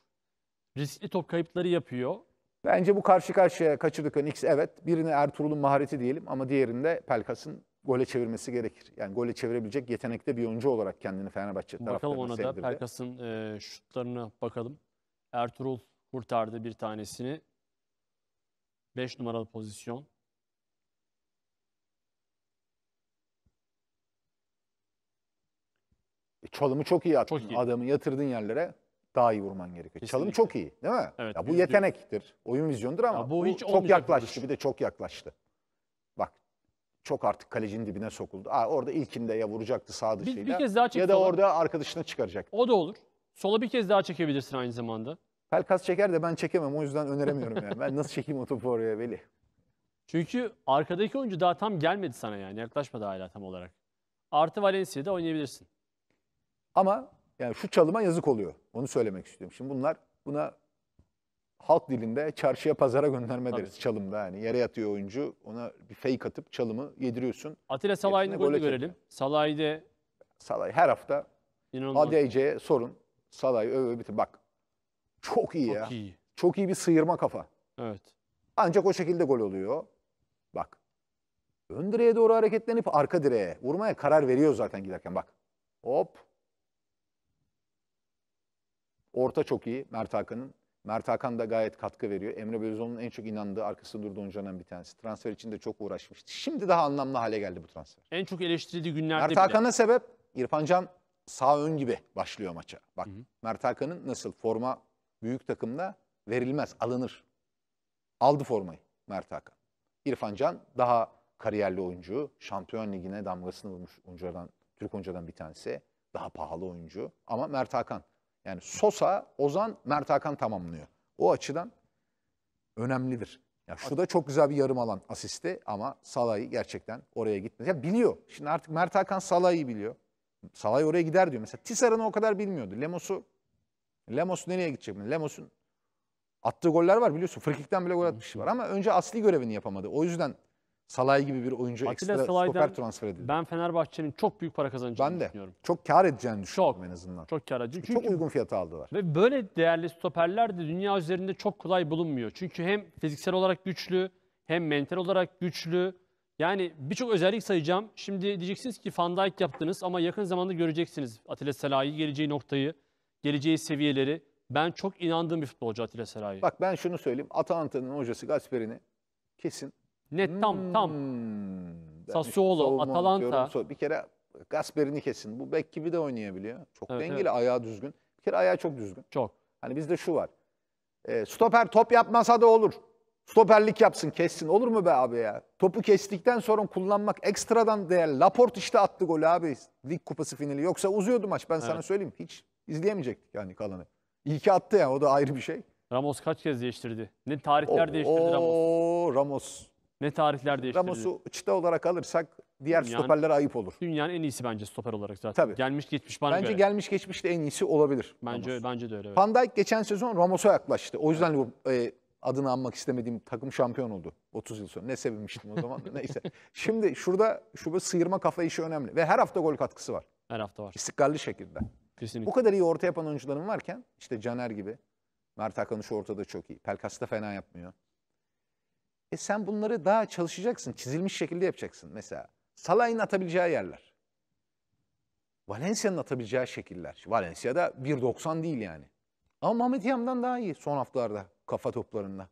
riskli top kayıpları yapıyor. Bence bu karşı karşıya kaçırdıkların x evet. Birini Ertuğrul'un mahareti diyelim ama diğerinde Pelkas'ın gole çevirmesi gerekir. Yani gole çevirebilecek yetenekte bir oyuncu olarak kendini Fenerbahçe Bakalım ona sevdirdi. da Pelkas'ın e, şutlarına bakalım. Ertuğrul kurtardı bir tanesini. 5 numaralı pozisyon. E, çalımı çok iyi attın. Çok iyi. Adamı yatırdın yerlere daha iyi vurman gerekiyor. Kesinlikle. Çalım çok iyi değil mi? Evet, ya bu yetenektir. Oyun vizyondur ama ya bu, hiç çok yaklaştı. Bir, bir de çok yaklaştı. Bak çok artık kalecinin dibine sokuldu. Aa, orada ilkinde ya vuracaktı sağ dışıyla bir, bir kez daha ya da sola. orada arkadaşına çıkaracak. O da olur. Sola bir kez daha çekebilirsin aynı zamanda. Pelkas çeker de ben çekemem o yüzden öneremiyorum yani. ben nasıl çekeyim o topu oraya belli. Çünkü arkadaki oyuncu daha tam gelmedi sana yani yaklaşmadı hala tam olarak. Artı Valencia'da oynayabilirsin. Ama yani şu çalıma yazık oluyor. Onu söylemek istiyorum. Şimdi bunlar buna halk dilinde çarşıya pazara gönderme Tabii. çalımda. Yani yere yatıyor oyuncu ona bir fake atıp çalımı yediriyorsun. Atilla Salah'ın golünü görelim. Salayda salay her hafta ADC'ye sorun. salay öve bitir. Bak çok iyi çok ya. Iyi. Çok iyi bir sıyırma kafa. Evet. Ancak o şekilde gol oluyor. Bak. Ön direğe doğru hareketlenip arka direğe vurmaya karar veriyor zaten giderken bak. Hop Orta çok iyi Mert Hakan'ın. Mert Hakan da gayet katkı veriyor. Emre Belözoğlu'nun en çok inandığı arkasında durduğu oyunculardan bir tanesi. Transfer için de çok uğraşmıştı. Şimdi daha anlamlı hale geldi bu transfer. En çok eleştirildiği günlerde Mert Hakan'a bile. sebep İrfan Can sağ ön gibi başlıyor maça. Bak hı hı. Mert Hakan'ın nasıl forma büyük takımda verilmez, alınır. Aldı formayı Mert Hakan. İrfan Can daha kariyerli oyuncu. Şampiyon Ligi'ne damgasını vurmuş oyunculardan, Türk oyunculardan bir tanesi. Daha pahalı oyuncu ama Mert Hakan yani Sosa, Ozan, Mert Hakan tamamlıyor. O açıdan önemlidir. Ya şu da çok güzel bir yarım alan asisti ama salayı gerçekten oraya gitmez. Ya biliyor. Şimdi artık Mert Hakan Salah'ı biliyor. Salah oraya gider diyor. Mesela Tisserand'ı o kadar bilmiyordu. Lemos'u Lemos nereye gidecek? Lemos'un attığı goller var biliyorsun. Frikikten bile gol atmış var ama önce asli görevini yapamadı. O yüzden Salay gibi bir oyuncu Atilla ekstra Salay'dan stoper transfer edildi. Ben Fenerbahçe'nin çok büyük para kazanacağını Ben de. düşünüyorum. Çok kar edeceğini düşünüyorum Çok. en azından. Çok kar edici. Çünkü Çok uygun fiyata aldılar. Ve böyle değerli stoperler de dünya üzerinde çok kolay bulunmuyor. Çünkü hem fiziksel olarak güçlü, hem mental olarak güçlü. Yani birçok özellik sayacağım. Şimdi diyeceksiniz ki Van Dijk yaptınız ama yakın zamanda göreceksiniz Atilla Salayı geleceği noktayı, geleceği seviyeleri. Ben çok inandığım bir futbolcu Atilla Selai. Bak ben şunu söyleyeyim. Atalanta'nın hocası Gasperi'ni kesin Net tam tam. Hmm. Sassuolo, Atalanta. Bir kere Gasperini kesin. Bu bek gibi de oynayabiliyor. Çok Evet, dengeli, evet. ayağı düzgün. Bir kere ayağı çok düzgün. Çok. Hani bizde şu var. E, stoper top yapmasa da olur. Stoperlik yapsın, kessin. Olur mu be abi ya? Topu kestikten sonra kullanmak ekstradan değer. Laport işte attı golü abi. Lig kupası finali. Yoksa uzuyordu maç. Ben sana söyleyeyim. Hiç izleyemeyecektik yani kalanı. İyi ki attı ya. O da ayrı bir şey. Ramos kaç kez değiştirdi? Ne tarihler değiştirdi Ramos. Ramos. Ne tarihler değiştirildi. Ramos'u çıta olarak alırsak diğer Dünyanın- stoperlere ayıp olur. Dünyanın en iyisi bence stoper olarak zaten. Tabii. Gelmiş geçmiş bana Bence göre. gelmiş geçmişte en iyisi olabilir. bence Ramos. bence de öyle. Van Dijk geçen sezon Ramos'a yaklaştı. O yüzden bu e, adını anmak istemediğim takım şampiyon oldu 30 yıl sonra. Ne sevinmiştim o zaman. Neyse. Şimdi şurada şu böyle sıyırma kafa işi önemli ve her hafta gol katkısı var. Her hafta var. İstikrarlı şekilde. Kesinlikle. O kadar iyi orta yapan oyuncuların varken işte Caner gibi Mert Hakan'ın şu ortada çok iyi. Pelkas da fena yapmıyor. E sen bunları daha çalışacaksın. Çizilmiş şekilde yapacaksın mesela. Salah'ın atabileceği yerler. Valencia'nın atabileceği şekiller. Valencia'da 1.90 değil yani. Ama Mehmet Yam'dan daha iyi son haftalarda kafa toplarında.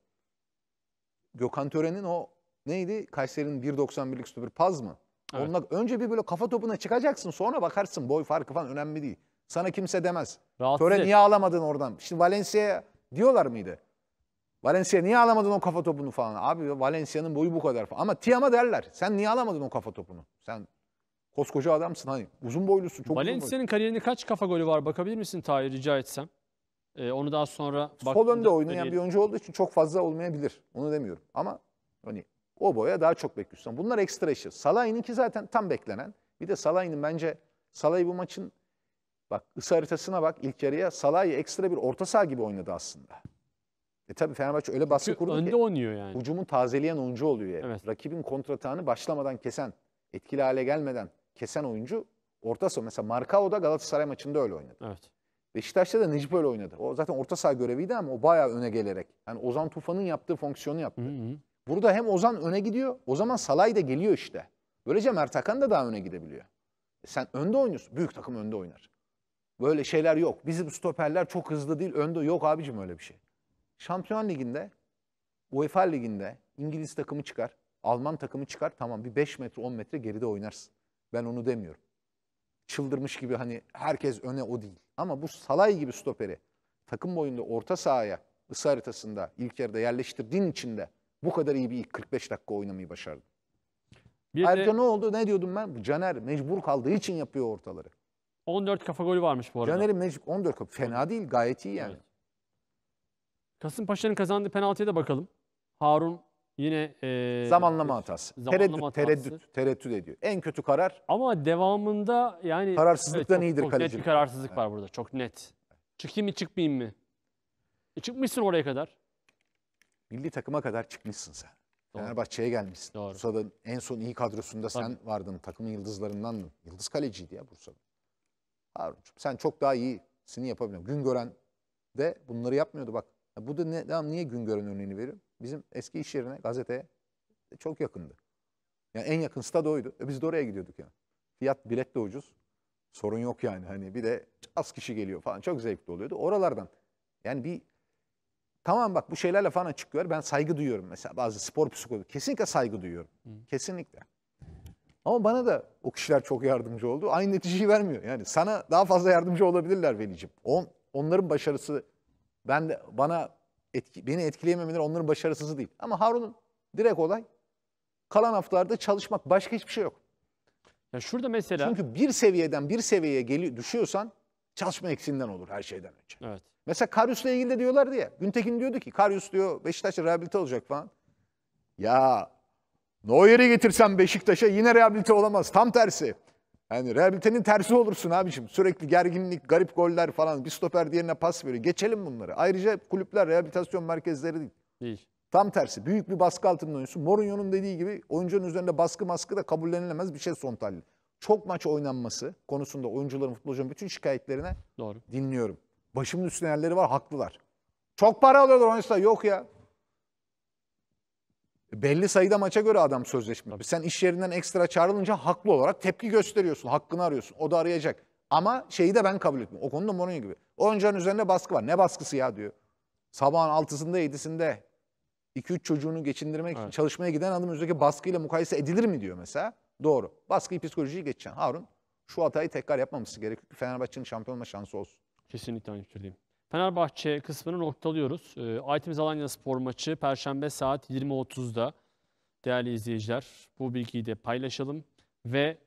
Gökhan Tören'in o neydi? Kayseri'nin 1.91'lik süper paz mı? Evet. Onunla, önce bir böyle kafa topuna çıkacaksın sonra bakarsın boy farkı falan önemli değil. Sana kimse demez. Rahatsız Töre et. niye alamadın oradan? Şimdi Valencia'ya diyorlar mıydı? Valencia niye alamadın o kafa topunu falan. Abi Valencia'nın boyu bu kadar falan. Ama Tiam'a derler. Sen niye alamadın o kafa topunu? Sen koskoca adamsın hani. Uzun boylusun. Çok Valencia'nın kariyerinde kaç kafa golü var bakabilir misin Tahir rica etsem? Ee, onu daha sonra... Sol önde oynayan bir oyuncu olduğu için çok fazla olmayabilir. Onu demiyorum. Ama hani o boya daha çok bekliyorsun. Bunlar ekstra işi. Salah'ınki zaten tam beklenen. Bir de Salah'ın bence Salah'ı bu maçın bak ısı haritasına bak ilk yarıya Salah'ı ekstra bir orta saha gibi oynadı aslında. E tabii Fenerbahçe öyle baskı Çünkü kurdu önde ki. oynuyor yani. Hücumun tazeleyen oyuncu oluyor. Yani. Evet. Rakibin kontratağını başlamadan kesen, etkili hale gelmeden kesen oyuncu orta saha. Mesela Markao da Galatasaray maçında öyle oynadı. Evet. Beşiktaş'ta da Necip öyle oynadı. O zaten orta saha göreviydi ama o bayağı öne gelerek. Yani Ozan Tufan'ın yaptığı fonksiyonu yaptı. Hı hı. Burada hem Ozan öne gidiyor, o zaman Salay da geliyor işte. Böylece Mert Hakan da daha öne gidebiliyor. E sen önde oynuyorsun. Büyük takım önde oynar. Böyle şeyler yok. Bizim stoperler çok hızlı değil, önde yok abicim öyle bir şey. Şampiyon Ligi'nde, UEFA Ligi'nde İngiliz takımı çıkar, Alman takımı çıkar. Tamam bir 5 metre 10 metre geride oynarsın. Ben onu demiyorum. Çıldırmış gibi hani herkes öne o değil. Ama bu Salay gibi stoperi takım boyunda orta sahaya ısı haritasında ilk yarıda yerleştirdiğin içinde bu kadar iyi bir ilk 45 dakika oynamayı başardın. Bir Ayrıca de, ne oldu? Ne diyordum ben? Caner mecbur kaldığı için yapıyor ortaları. 14 kafa golü varmış bu arada. Caner'in mecbur 14 kafa. Fena değil gayet iyi yani. Evet. Kasımpaşa'nın kazandığı penaltıya da bakalım. Harun yine e, zamanlama hatası. Zamanlama tereddüt, hatası. tereddüt, tereddüt ediyor. En kötü karar. Ama devamında yani kararsızlıktan evet, çok, iyidir çok Net bir kararsızlık evet. var burada. Çok net. Çıkayım mı çıkmayayım mı? E, çıkmışsın oraya kadar. Milli takıma kadar çıkmışsın sen. Doğru. Fenerbahçe'ye gelmişsin. Doğru. Bursa'da en son iyi kadrosunda Tabii. sen vardın. Takımın yıldızlarından Yıldız kaleciydi ya Bursa'da. Haruncuğum sen çok daha iyisini yapabiliyorsun. gören de bunları yapmıyordu bak bu da ne, tamam niye Güngör'ün örneğini veriyorum? Bizim eski iş yerine gazeteye çok yakındı. Yani en yakın stad oydu. E biz de oraya gidiyorduk yani. Fiyat bilet de ucuz. Sorun yok yani. Hani bir de az kişi geliyor falan. Çok zevkli oluyordu. Oralardan yani bir tamam bak bu şeylerle falan çıkıyor. Ben saygı duyuyorum mesela bazı spor psikoloji. Kesinlikle saygı duyuyorum. Hı. Kesinlikle. Ama bana da o kişiler çok yardımcı oldu. Aynı neticeyi vermiyor. Yani sana daha fazla yardımcı olabilirler Veli'cim. On, onların başarısı ben de bana etki, beni etkileyememeleri onların başarısızı değil. Ama Harun'un direkt olay kalan haftalarda çalışmak başka hiçbir şey yok. Ya şurada mesela Çünkü bir seviyeden bir seviyeye geli düşüyorsan çalışma eksiğinden olur her şeyden önce. Evet. Mesela Karyus'la ilgili de diyorlardı ya. Güntekin diyordu ki Karyus diyor Beşiktaş'ta rehabilite olacak falan. Ya Neuer'i getirsem Beşiktaş'a yine rehabilite olamaz. Tam tersi. Yani rehabilitenin tersi olursun abicim. Sürekli gerginlik, garip goller falan. Bir stoper diğerine pas veriyor. Geçelim bunları. Ayrıca kulüpler rehabilitasyon merkezleri değil. Değil. Tam tersi. Büyük bir baskı altında oynuyorsun. Mourinho'nun dediği gibi oyuncunun üzerinde baskı maskı da kabullenilemez bir şey son tali. Çok maç oynanması konusunda oyuncuların, futbolcuların bütün şikayetlerine Doğru. dinliyorum. Başımın üstüne yerleri var, haklılar. Çok para alıyorlar oyuncular. Yok ya belli sayıda maça göre adam sözleşme. Tabii. Sen iş yerinden ekstra çağrılınca haklı olarak tepki gösteriyorsun. Hakkını arıyorsun. O da arayacak. Ama şeyi de ben kabul etmiyorum. O konuda Mourinho gibi. Oyuncuların üzerinde baskı var. Ne baskısı ya diyor. Sabahın altısında yedisinde 2-3 çocuğunu geçindirmek evet. için çalışmaya giden adam üzerindeki baskıyla mukayese edilir mi diyor mesela. Doğru. Baskıyı psikolojiyi geçeceksin. Harun şu hatayı tekrar yapmaması gerekiyor ki Fenerbahçe'nin şampiyonluğa şansı olsun. Kesinlikle aynı fikirdeyim. Fenerbahçe kısmını noktalıyoruz. E, Aytemiz Alanya Spor maçı Perşembe saat 20.30'da. Değerli izleyiciler bu bilgiyi de paylaşalım ve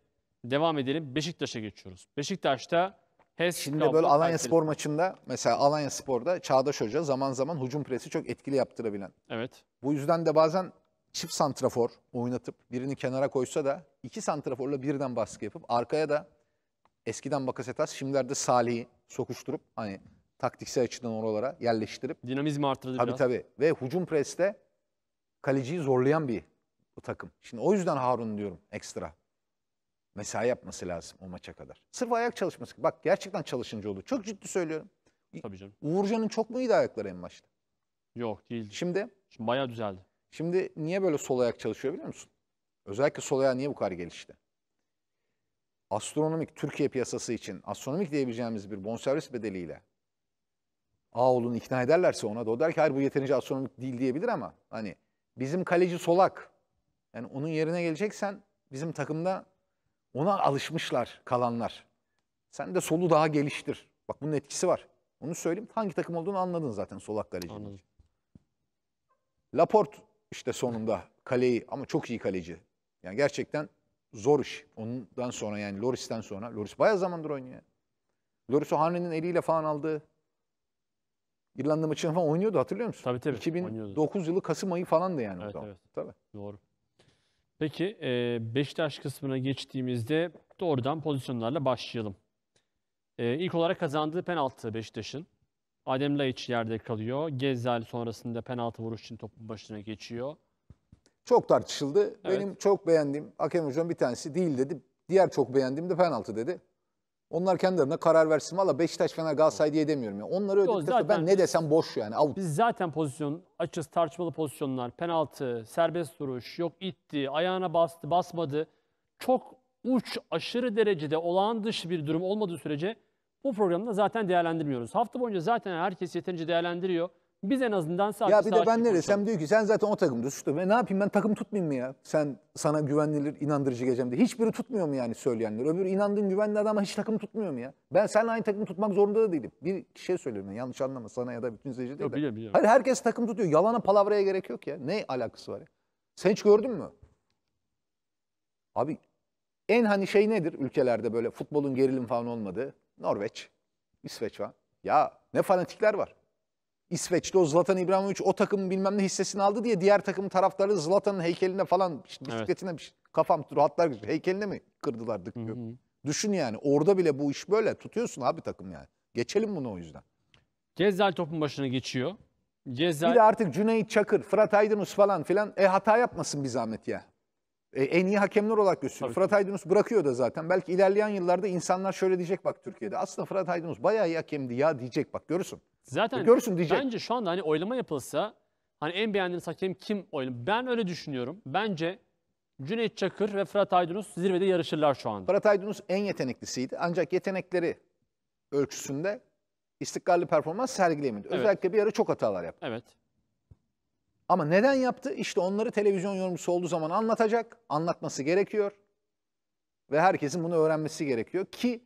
devam edelim. Beşiktaş'a geçiyoruz. Beşiktaş'ta HES Şimdi böyle Alanya Kayseri. Spor maçında mesela Alanya Spor'da Çağdaş Hoca zaman zaman hücum presi çok etkili yaptırabilen. Evet. Bu yüzden de bazen çift santrafor oynatıp birini kenara koysa da iki santraforla birden baskı yapıp arkaya da eskiden Bakasetas şimdilerde Salih'i sokuşturup hani taktiksel açıdan oralara yerleştirip. Dinamizmi arttırdı tabii biraz. Tabii tabii. Ve hücum preste kaleciyi zorlayan bir takım. Şimdi o yüzden Harun diyorum ekstra. Mesai yapması lazım o maça kadar. Sırf ayak çalışması. Bak gerçekten çalışınca olur. Çok ciddi söylüyorum. Tabii canım. Uğurcan'ın çok mu iyiydi ayakları en başta? Yok değildi. Şimdi? Şimdi bayağı düzeldi. Şimdi niye böyle sol ayak çalışıyor biliyor musun? Özellikle sol ayağı niye bu kadar gelişti? Astronomik Türkiye piyasası için astronomik diyebileceğimiz bir bonservis bedeliyle Ağol'un ikna ederlerse ona da o der ki hayır bu yeterince astronomik değil diyebilir ama hani bizim kaleci Solak yani onun yerine geleceksen bizim takımda ona alışmışlar kalanlar. Sen de solu daha geliştir. Bak bunun etkisi var. Onu söyleyeyim. Hangi takım olduğunu anladın zaten Solak kaleci. Laporte işte sonunda kaleyi ama çok iyi kaleci. Yani gerçekten zor iş. Ondan sonra yani Loris'ten sonra. Loris bayağı zamandır oynuyor. Loris o Hanri'nin eliyle falan aldığı İrlanda maçını falan oynuyordu hatırlıyor musun? Tabii tabii. 2009 oynuyordu. yılı Kasım ayı falan da yani evet, o zaman. Evet. Tabii. Doğru. Peki e, Beşiktaş kısmına geçtiğimizde doğrudan pozisyonlarla başlayalım. E, ilk olarak kazandığı penaltı Beşiktaş'ın. Adem Laiç yerde kalıyor. Gezzal sonrasında penaltı vuruş için topun başına geçiyor. Çok tartışıldı. Evet. Benim çok beğendiğim hakem hocam bir tanesi değil dedi. Diğer çok beğendiğim de penaltı dedi. Onlar kendilerine karar versin. Valla Beşiktaş fena Galatasaray diye demiyorum. ya. Onları Yo, ödedikten ben ne desem boş yani. Avut. Biz zaten pozisyon açız tartışmalı pozisyonlar, penaltı, serbest duruş, yok itti, ayağına bastı, basmadı. Çok uç, aşırı derecede olağan dışı bir durum olmadığı sürece bu programda zaten değerlendirmiyoruz. Hafta boyunca zaten herkes yeterince değerlendiriyor. Biz en azından saat Ya bir de ben ne diyor ki sen zaten o takımda suçlu. Ve ne yapayım ben takım tutmayayım mı ya? Sen sana güvenilir, inandırıcı geleceğim diye. Hiçbiri tutmuyor mu yani söyleyenler? öbür inandığın güvenli adam hiç takım tutmuyor mu ya? Ben sen aynı takım tutmak zorunda da değilim. Bir şey söylüyorum yani yanlış anlama sana ya da bütün izleyici değil biliyorum, biliyorum. Hayır herkes takım tutuyor. Yalana palavraya gerek yok ya. Ne alakası var ya? Sen hiç gördün mü? Abi en hani şey nedir ülkelerde böyle futbolun gerilim falan olmadığı? Norveç, İsveç falan. Ya ne fanatikler var. İsveçli o Zlatan İbrahimovic o takımın bilmem ne hissesini aldı diye diğer takımın taraftarı Zlatan'ın heykeline falan işte bisikletine evet. kafam rahatlar heykeline mi kırdılar dikmiyor. Hı hı. Düşün yani orada bile bu iş böyle tutuyorsun abi takım yani. Geçelim bunu o yüzden. Gezzal topun başına geçiyor. Gezzal... Bir de artık Cüneyt Çakır, Fırat Aydınus falan filan e hata yapmasın bir zahmet ya. E, en iyi hakemler olarak gösteriyor. Fırat Aydınus bırakıyor da zaten. Belki ilerleyen yıllarda insanlar şöyle diyecek bak Türkiye'de. Aslında Fırat Aydınus bayağı iyi hakemdi ya diyecek bak görürsün. Zaten e, görürsün diyecek. Bence şu anda hani oylama yapılsa hani en beğendiğiniz hakem kim oyunu? Ben öyle düşünüyorum. Bence Cüneyt Çakır ve Fırat Aydınus zirvede yarışırlar şu anda. Fırat Aydınus en yeteneklisiydi. Ancak yetenekleri ölçüsünde istikrarlı performans sergileyemedi. Evet. Özellikle bir ara çok hatalar yaptı. Evet. Ama neden yaptı? İşte onları televizyon yorumcusu olduğu zaman anlatacak, anlatması gerekiyor. Ve herkesin bunu öğrenmesi gerekiyor ki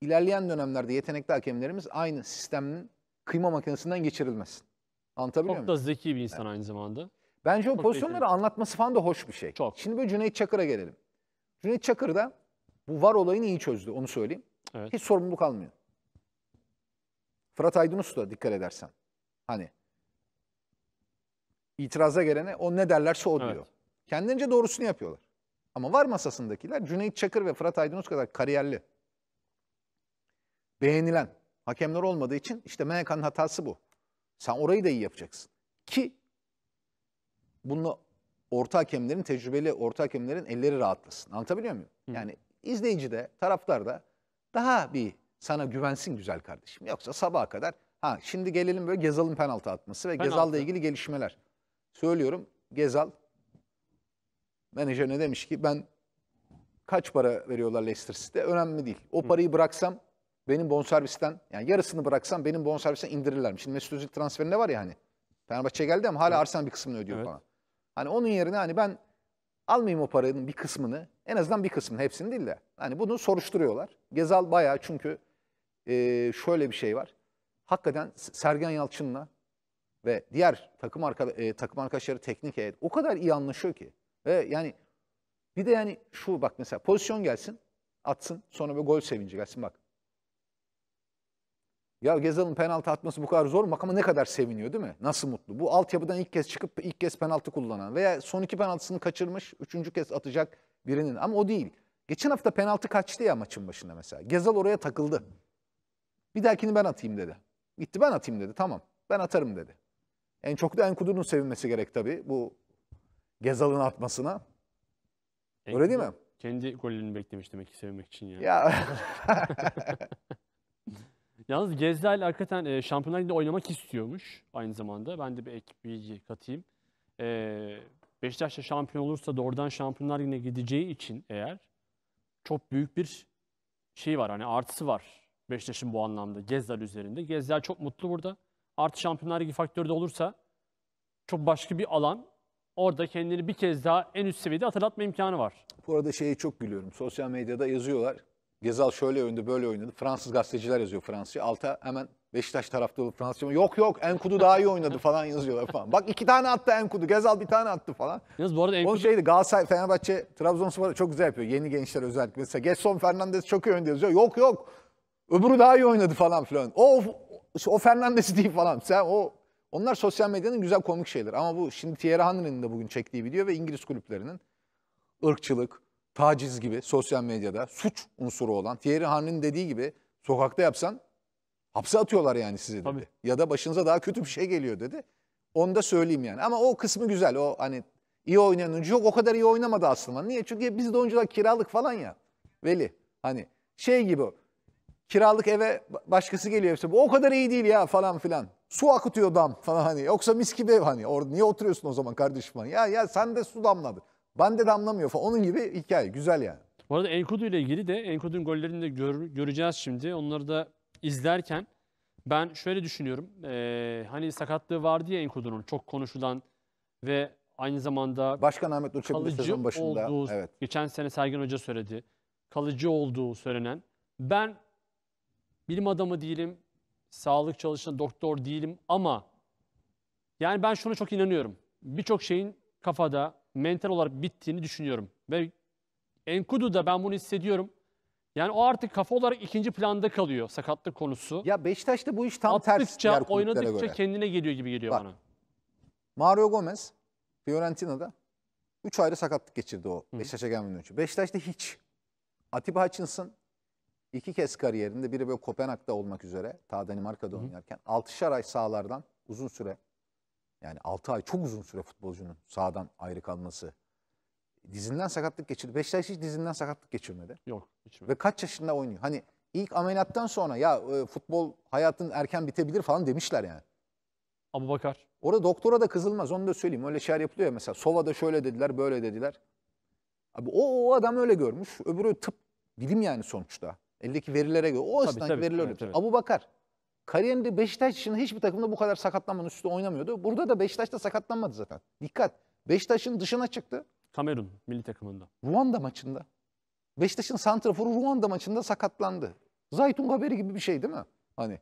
ilerleyen dönemlerde yetenekli hakemlerimiz aynı sistemin kıyma makinesinden geçirilmesin. Anlatabiliyor Çok muyum? da zeki bir insan evet. aynı zamanda. Bence o pozisyonları yetenekli. anlatması falan da hoş bir şey. Çok. Şimdi böyle Cüneyt Çakır'a gelelim. Cüneyt Çakır da bu var olayını iyi çözdü onu söyleyeyim. Evet. Hiç sorumluluk almıyor. Fırat Aydınus da dikkat edersen. Hani itiraza gelene o ne derlerse o diyor. Evet. Kendince doğrusunu yapıyorlar. Ama var masasındakiler Cüneyt Çakır ve Fırat Aydınus kadar kariyerli, beğenilen hakemler olmadığı için işte MHK'nın hatası bu. Sen orayı da iyi yapacaksın. Ki bunu orta hakemlerin, tecrübeli orta hakemlerin elleri rahatlasın. Anlatabiliyor muyum? Hı. Yani izleyici de, taraftar da daha bir sana güvensin güzel kardeşim. Yoksa sabaha kadar ha şimdi gelelim böyle Gezal'ın penaltı atması ve penaltı. Gezal'la ilgili gelişmeler. Söylüyorum Gezal menajer ne demiş ki ben kaç para veriyorlar Leicester City'de önemli değil. O parayı bıraksam benim bonservisten yani yarısını bıraksam benim bonservisten indirirlermiş. Şimdi Mesut Özil transferinde var ya hani. Fenerbahçe geldi ama hala evet. Arsenal bir kısmını ödüyor evet. falan. Hani onun yerine hani ben almayayım o paranın bir kısmını. En azından bir kısmını hepsini değil de. Hani bunu soruşturuyorlar. Gezal bayağı çünkü e, şöyle bir şey var. Hakikaten Sergen Yalçın'la ve diğer takım arka, e, takım arkadaşları teknik heyet o kadar iyi anlaşıyor ki. Ve yani bir de yani şu bak mesela pozisyon gelsin, atsın, sonra bir gol sevinci gelsin bak. Ya Gezal'ın penaltı atması bu kadar zor mu? ama ne kadar seviniyor değil mi? Nasıl mutlu? Bu altyapıdan ilk kez çıkıp ilk kez penaltı kullanan veya son iki penaltısını kaçırmış, üçüncü kez atacak birinin. Ama o değil. Geçen hafta penaltı kaçtı ya maçın başında mesela. Gezal oraya takıldı. Bir dahakini ben atayım dedi. Gitti ben atayım dedi. Tamam ben atarım dedi. En çok da Enkudu'nun sevinmesi gerek tabii bu Gezal'ın atmasına. Öyle değil mi? Kendi golünü beklemiş demek ki sevmek için yani. Ya. Yalnız Gezal hakikaten e, Şampiyonlar Ligi'nde oynamak istiyormuş aynı zamanda. Ben de bir ek bilgi katayım. E, Beşiktaş'ta şampiyon olursa doğrudan Şampiyonlar Ligi'ne gideceği için eğer çok büyük bir şey var hani artısı var Beşiktaş'ın bu anlamda Gezal üzerinde. Gezal çok mutlu burada artı Şampiyonlar Ligi faktörde olursa çok başka bir alan. Orada kendini bir kez daha en üst seviyede hatırlatma imkanı var. Bu arada şeyi çok gülüyorum. Sosyal medyada yazıyorlar. Gezal şöyle oynadı, böyle oynadı. Fransız gazeteciler yazıyor Fransızca. Alta hemen Beşiktaş taraftarı Fransızca. Yok yok Enkudu daha iyi oynadı falan yazıyorlar falan. Bak iki tane attı Enkudu. Gezal bir tane attı falan. Yalnız bu arada Enkudu... Onun şeydi Galatasaray, Fenerbahçe, Trabzonspor çok güzel yapıyor. Yeni gençler özellikle. Mesela Gerson Fernandez çok iyi oynadı yazıyor. Yok yok. Öbürü daha iyi oynadı falan filan. Of işte o Fernandes'i değil falan. Sen o onlar sosyal medyanın güzel komik şeyler. Ama bu şimdi Thierry Henry'nin de bugün çektiği video ve İngiliz kulüplerinin ırkçılık, taciz gibi sosyal medyada suç unsuru olan Thierry Henry'nin dediği gibi sokakta yapsan hapse atıyorlar yani sizi dedi. Tabii. Ya da başınıza daha kötü bir şey geliyor dedi. Onu da söyleyeyim yani. Ama o kısmı güzel. O hani iyi oynayan oyuncu yok. O kadar iyi oynamadı aslında. Niye? Çünkü biz bizde oyuncular kiralık falan ya. Veli. Hani şey gibi kiralık eve başkası geliyor işte bu o kadar iyi değil ya falan filan. Su akıtıyor dam falan hani yoksa mis gibi hani orada niye oturuyorsun o zaman kardeşim hani? Ya ya sen de su damladı. Ben de damlamıyor falan. Onun gibi hikaye güzel yani. Bu arada Enkudu ile ilgili de Enkudu'nun gollerini de gör, göreceğiz şimdi. Onları da izlerken ben şöyle düşünüyorum. Ee, hani sakatlığı vardı ya Enkudu'nun çok konuşulan ve aynı zamanda Başkan Ahmet Uçabilir sezon başında. Olduğu, evet. Geçen sene Sergen Hoca söyledi. Kalıcı olduğu söylenen. Ben bilim adamı değilim, sağlık çalışan doktor değilim ama yani ben şuna çok inanıyorum. Birçok şeyin kafada mental olarak bittiğini düşünüyorum. Ve Enkudu'da ben bunu hissediyorum. Yani o artık kafa olarak ikinci planda kalıyor sakatlık konusu. Ya Beşiktaş'ta bu iş tam Attıkça, ters. oynadıkça göre. kendine geliyor gibi geliyor Bak, bana. Mario Gomez Fiorentina'da 3 ayrı sakatlık geçirdi o Beşiktaş'a gelmeden önce. Beşiktaş'ta hiç. Atiba Hutchinson iki kez kariyerinde biri böyle Kopenhag'da olmak üzere ta Danimarka'da Hı. oynarken 6'şar ay sahalardan uzun süre yani 6 ay çok uzun süre futbolcunun sahadan ayrı kalması. Dizinden sakatlık geçirdi. Beşiktaş hiç dizinden sakatlık geçirmedi. Yok. Hiç Ve kaç yaşında oynuyor? Hani ilk ameliyattan sonra ya e, futbol hayatın erken bitebilir falan demişler yani. Ama bakar. Orada doktora da kızılmaz onu da söyleyeyim. Öyle şeyler yapılıyor ya mesela Sova'da şöyle dediler böyle dediler. Abi o, o adam öyle görmüş. Öbürü tıp bilim yani sonuçta. Eldeki verilere göre. O esnaki veriler öyle. Abu Bakar. Kariyerinde Beşiktaş için hiçbir takımda bu kadar sakatlanmanın üstü oynamıyordu. Burada da Beşiktaş'ta sakatlanmadı zaten. Dikkat. Beşiktaş'ın dışına çıktı. Kamerun milli takımında. Ruanda maçında. Beşiktaş'ın santraforu Ruanda maçında sakatlandı. Zaytun haberi gibi bir şey değil mi? Hani.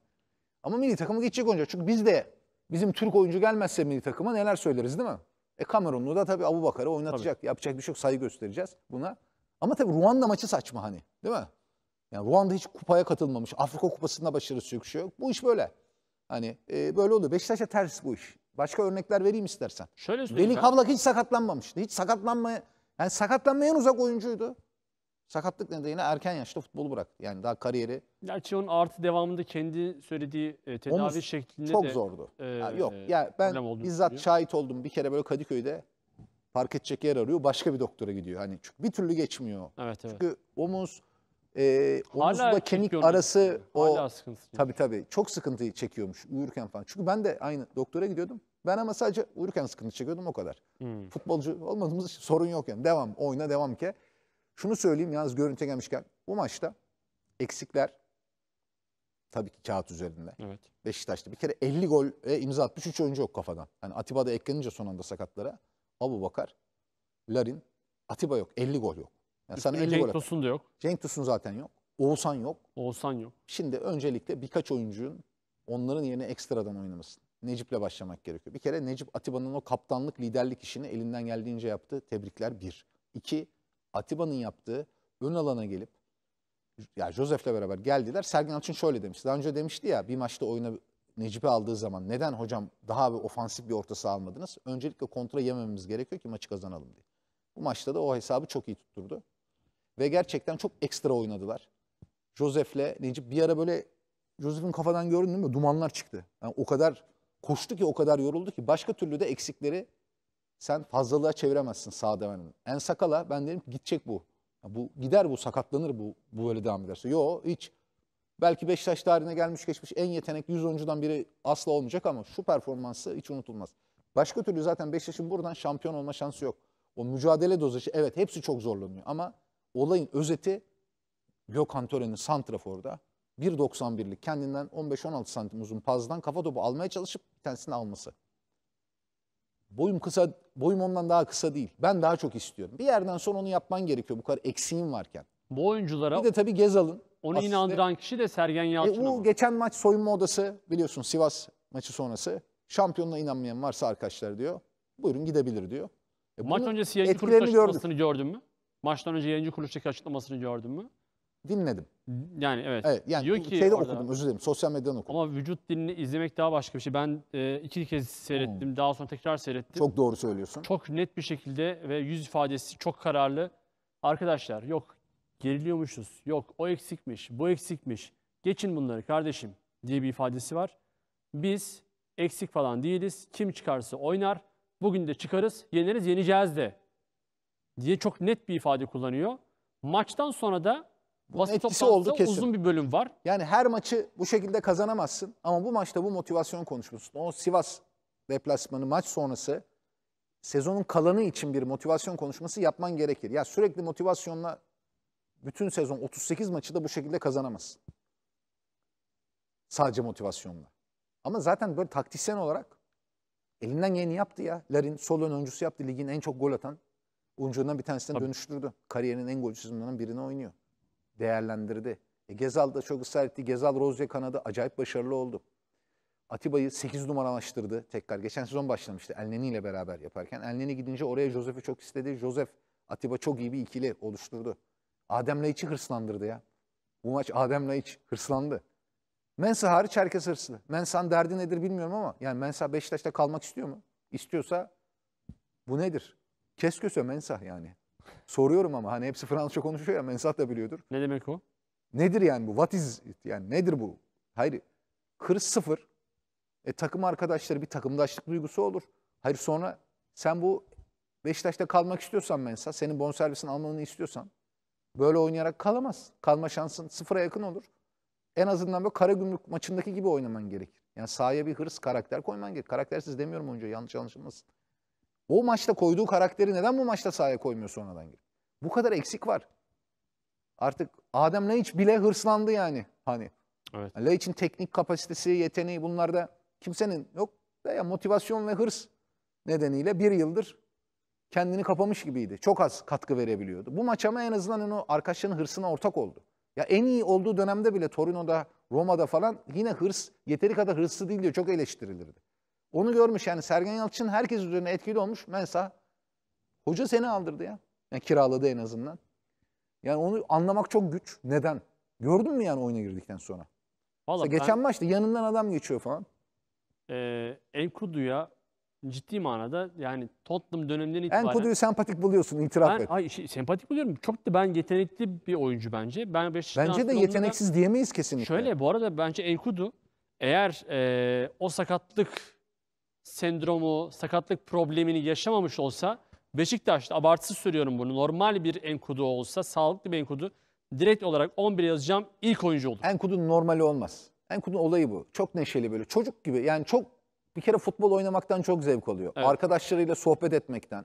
Ama milli takımı geçecek oyuncu. Çünkü biz de bizim Türk oyuncu gelmezse milli takıma neler söyleriz değil mi? E Kamerunlu da tabii Abu Bakar'ı oynatacak. Tabii. Yapacak bir şey yok. Saygı göstereceğiz buna. Ama tabii Ruanda maçı saçma hani. Değil mi? Yani Ruanda hiç kupaya katılmamış. Afrika Kupası'nda başarısı yok, şey yok. Bu iş böyle. Hani e, böyle oluyor. Beşiktaş'a ters bu iş. Başka örnekler vereyim istersen. Şöyle söyleyeyim. Veli Kavlak hiç sakatlanmamıştı. Hiç sakatlanma yani sakatlanmayan uzak oyuncuydu. Sakatlık nedeniyle erken yaşta futbolu bırak, Yani daha kariyeri. Gerçi onun artı devamında kendi söylediği e, tedavi Omuz şeklinde çok de. Çok zordu. E, yani yok. E, yani ben bizzat söylüyor. şahit oldum. Bir kere böyle Kadıköy'de park edecek yer arıyor. Başka bir doktora gidiyor. Hani çünkü bir türlü geçmiyor. Evet, evet. Çünkü omuz e, omuzla kemik arası o tabi tabi çok sıkıntı çekiyormuş uyurken falan. Çünkü ben de aynı doktora gidiyordum. Ben ama sadece uyurken sıkıntı çekiyordum o kadar. Hmm. Futbolcu olmadığımız için sorun yok yani. Devam oyna devam ki. Şunu söyleyeyim yalnız görüntü gelmişken bu maçta eksikler tabii ki kağıt üzerinde. Evet. Beşiktaş'ta bir kere 50 gol e, imza atmış 3 oyuncu yok kafadan. Yani Atiba da eklenince son anda sakatlara. Abu Bakar, Larin, Atiba yok. 50 gol yok. Yani sana Cenk Tosun da yok. Cenk Tosun zaten yok. Oğuzhan yok. Oğuzhan yok. Şimdi öncelikle birkaç oyuncunun onların yerine ekstradan oynamasın. Necip'le başlamak gerekiyor. Bir kere Necip Atiba'nın o kaptanlık, liderlik işini elinden geldiğince yaptı. Tebrikler bir. İki, Atiba'nın yaptığı ön alana gelip ya Josef'le beraber geldiler. Sergen Yalçın şöyle demişti. Daha önce demişti ya bir maçta oyuna Necip'i aldığı zaman neden hocam daha bir ofansif bir orta saha almadınız? Öncelikle kontra yememiz gerekiyor ki maçı kazanalım diye. Bu maçta da o hesabı çok iyi tutturdu. Ve gerçekten çok ekstra oynadılar. Josef'le Necip bir ara böyle Josef'in kafadan gördün değil mi? Dumanlar çıktı. Yani o kadar koştu ki o kadar yoruldu ki başka türlü de eksikleri sen fazlalığa çeviremezsin sağda benim. En sakala ben dedim ki gidecek bu. Ya bu gider bu sakatlanır bu bu böyle devam ederse. Yo hiç. Belki Beşiktaş tarihine gelmiş geçmiş en yetenek 100 oyuncudan biri asla olmayacak ama şu performansı hiç unutulmaz. Başka türlü zaten Beşiktaş'ın buradan şampiyon olma şansı yok. O mücadele dozajı evet hepsi çok zorlanıyor ama Olayın özeti Lokantöreni Santrafor'da 1.91'lik kendinden 15-16 santim uzun pazdan kafa topu almaya çalışıp bir tanesini alması. Boyum kısa, boyum ondan daha kısa değil. Ben daha çok istiyorum. Bir yerden sonra onu yapman gerekiyor bu kadar eksiğin varken. Bu oyunculara... Bir de tabii Gezal'ın onu asiste. inandıran kişi de Sergen Yalçın. E, o geçen maç soyunma odası biliyorsun Sivas maçı sonrası. Şampiyonluğa inanmayan varsa arkadaşlar diyor. Buyurun gidebilir diyor. E, maç öncesi yayıncı etkilerini gördüm. gördün mü? Maçtan önce yayıncı kuruluştaki açıklamasını gördün mü? Dinledim. Yani evet. evet yani Diyor ki şeyde orada, özür dilerim sosyal medyadan okudum. Ama vücut dilini izlemek daha başka bir şey. Ben e, iki kez seyrettim hmm. daha sonra tekrar seyrettim. Çok doğru söylüyorsun. Çok net bir şekilde ve yüz ifadesi çok kararlı. Arkadaşlar yok geriliyormuşuz yok o eksikmiş bu eksikmiş geçin bunları kardeşim diye bir ifadesi var. Biz eksik falan değiliz kim çıkarsa oynar bugün de çıkarız yeneriz yeneceğiz de diye çok net bir ifade kullanıyor. Maçtan sonra da Bunun etkisi oldu kesin. uzun bir bölüm var. Yani her maçı bu şekilde kazanamazsın ama bu maçta bu motivasyon konuşmuşsun. O Sivas deplasmanı maç sonrası sezonun kalanı için bir motivasyon konuşması yapman gerekir. Ya sürekli motivasyonla bütün sezon 38 maçı da bu şekilde kazanamazsın. Sadece motivasyonla. Ama zaten böyle taktiksel olarak elinden geleni yaptı ya. Larin sol ön öncüsü yaptı ligin en çok gol atan Oyuncularından bir tanesine Tabii. dönüştürdü. Kariyerinin en golcüsünden birini oynuyor. Değerlendirdi. E, Gezal da çok ısrar etti. Gezal Rozya kanadı acayip başarılı oldu. Atiba'yı 8 numaralaştırdı tekrar. Geçen sezon başlamıştı Elneni ile beraber yaparken. Elneni gidince oraya Josef'i çok istedi. Josef Atiba çok iyi bir ikili oluşturdu. Adem Laiç'i hırslandırdı ya. Bu maç Adem Laiç hırslandı. Mensa hariç herkes hırslı. Mensa'nın derdi nedir bilmiyorum ama yani Mensa Beşiktaş'ta kalmak istiyor mu? İstiyorsa bu nedir? Kesköse mensah yani. Soruyorum ama hani hepsi Fransızca konuşuyor ya mensah da biliyordur. Ne demek o? Nedir yani bu? What is it? Yani nedir bu? Hayır. Hırs sıfır. E, takım arkadaşları bir takımdaşlık duygusu olur. Hayır sonra sen bu Beşiktaş'ta kalmak istiyorsan mensah, senin bonservisini almanı istiyorsan böyle oynayarak kalamaz. Kalma şansın sıfıra yakın olur. En azından böyle kara gümrük maçındaki gibi oynaman gerekir. Yani sahaya bir hırs karakter koyman gerekir. Karaktersiz demiyorum oyuncu yanlış anlaşılmasın. O maçta koyduğu karakteri neden bu maçta sahaya koymuyor sonradan girip? Bu kadar eksik var. Artık Adem Laiç bile hırslandı yani. Hani evet. Laiç'in teknik kapasitesi, yeteneği bunlarda kimsenin yok. Ya motivasyon ve hırs nedeniyle bir yıldır kendini kapamış gibiydi. Çok az katkı verebiliyordu. Bu maç ama en azından hani onu arkadaşının hırsına ortak oldu. Ya en iyi olduğu dönemde bile Torino'da, Roma'da falan yine hırs, yeteri kadar hırslı değil diyor. Çok eleştirilirdi. Onu görmüş yani Sergen Yalçın herkes üzerine etkili olmuş. Mensa hoca seni aldırdı ya. Yani kiraladı en azından. Yani onu anlamak çok güç. Neden? Gördün mü yani oyuna girdikten sonra? Vallahi Mesela geçen maçta yanından adam geçiyor falan. E, ee, Enkudu'ya ciddi manada yani Tottenham döneminden itibaren... Enkudu'yu sempatik buluyorsun itiraf ben, et. Ay, şey, sempatik buluyorum. Çok da ben yetenekli bir oyuncu bence. Ben Bence de yeteneksiz diyemeyiz kesinlikle. Şöyle bu arada bence Enkudu eğer e, o sakatlık sendromu, sakatlık problemini yaşamamış olsa Beşiktaş'ta abartısız söylüyorum bunu. Normal bir Enkudu olsa, sağlıklı bir Enkudu direkt olarak 11 yazacağım ilk oyuncu olur. Enkudu'nun normali olmaz. Enkudu'nun olayı bu. Çok neşeli böyle çocuk gibi. Yani çok bir kere futbol oynamaktan çok zevk alıyor. Evet. Arkadaşlarıyla sohbet etmekten,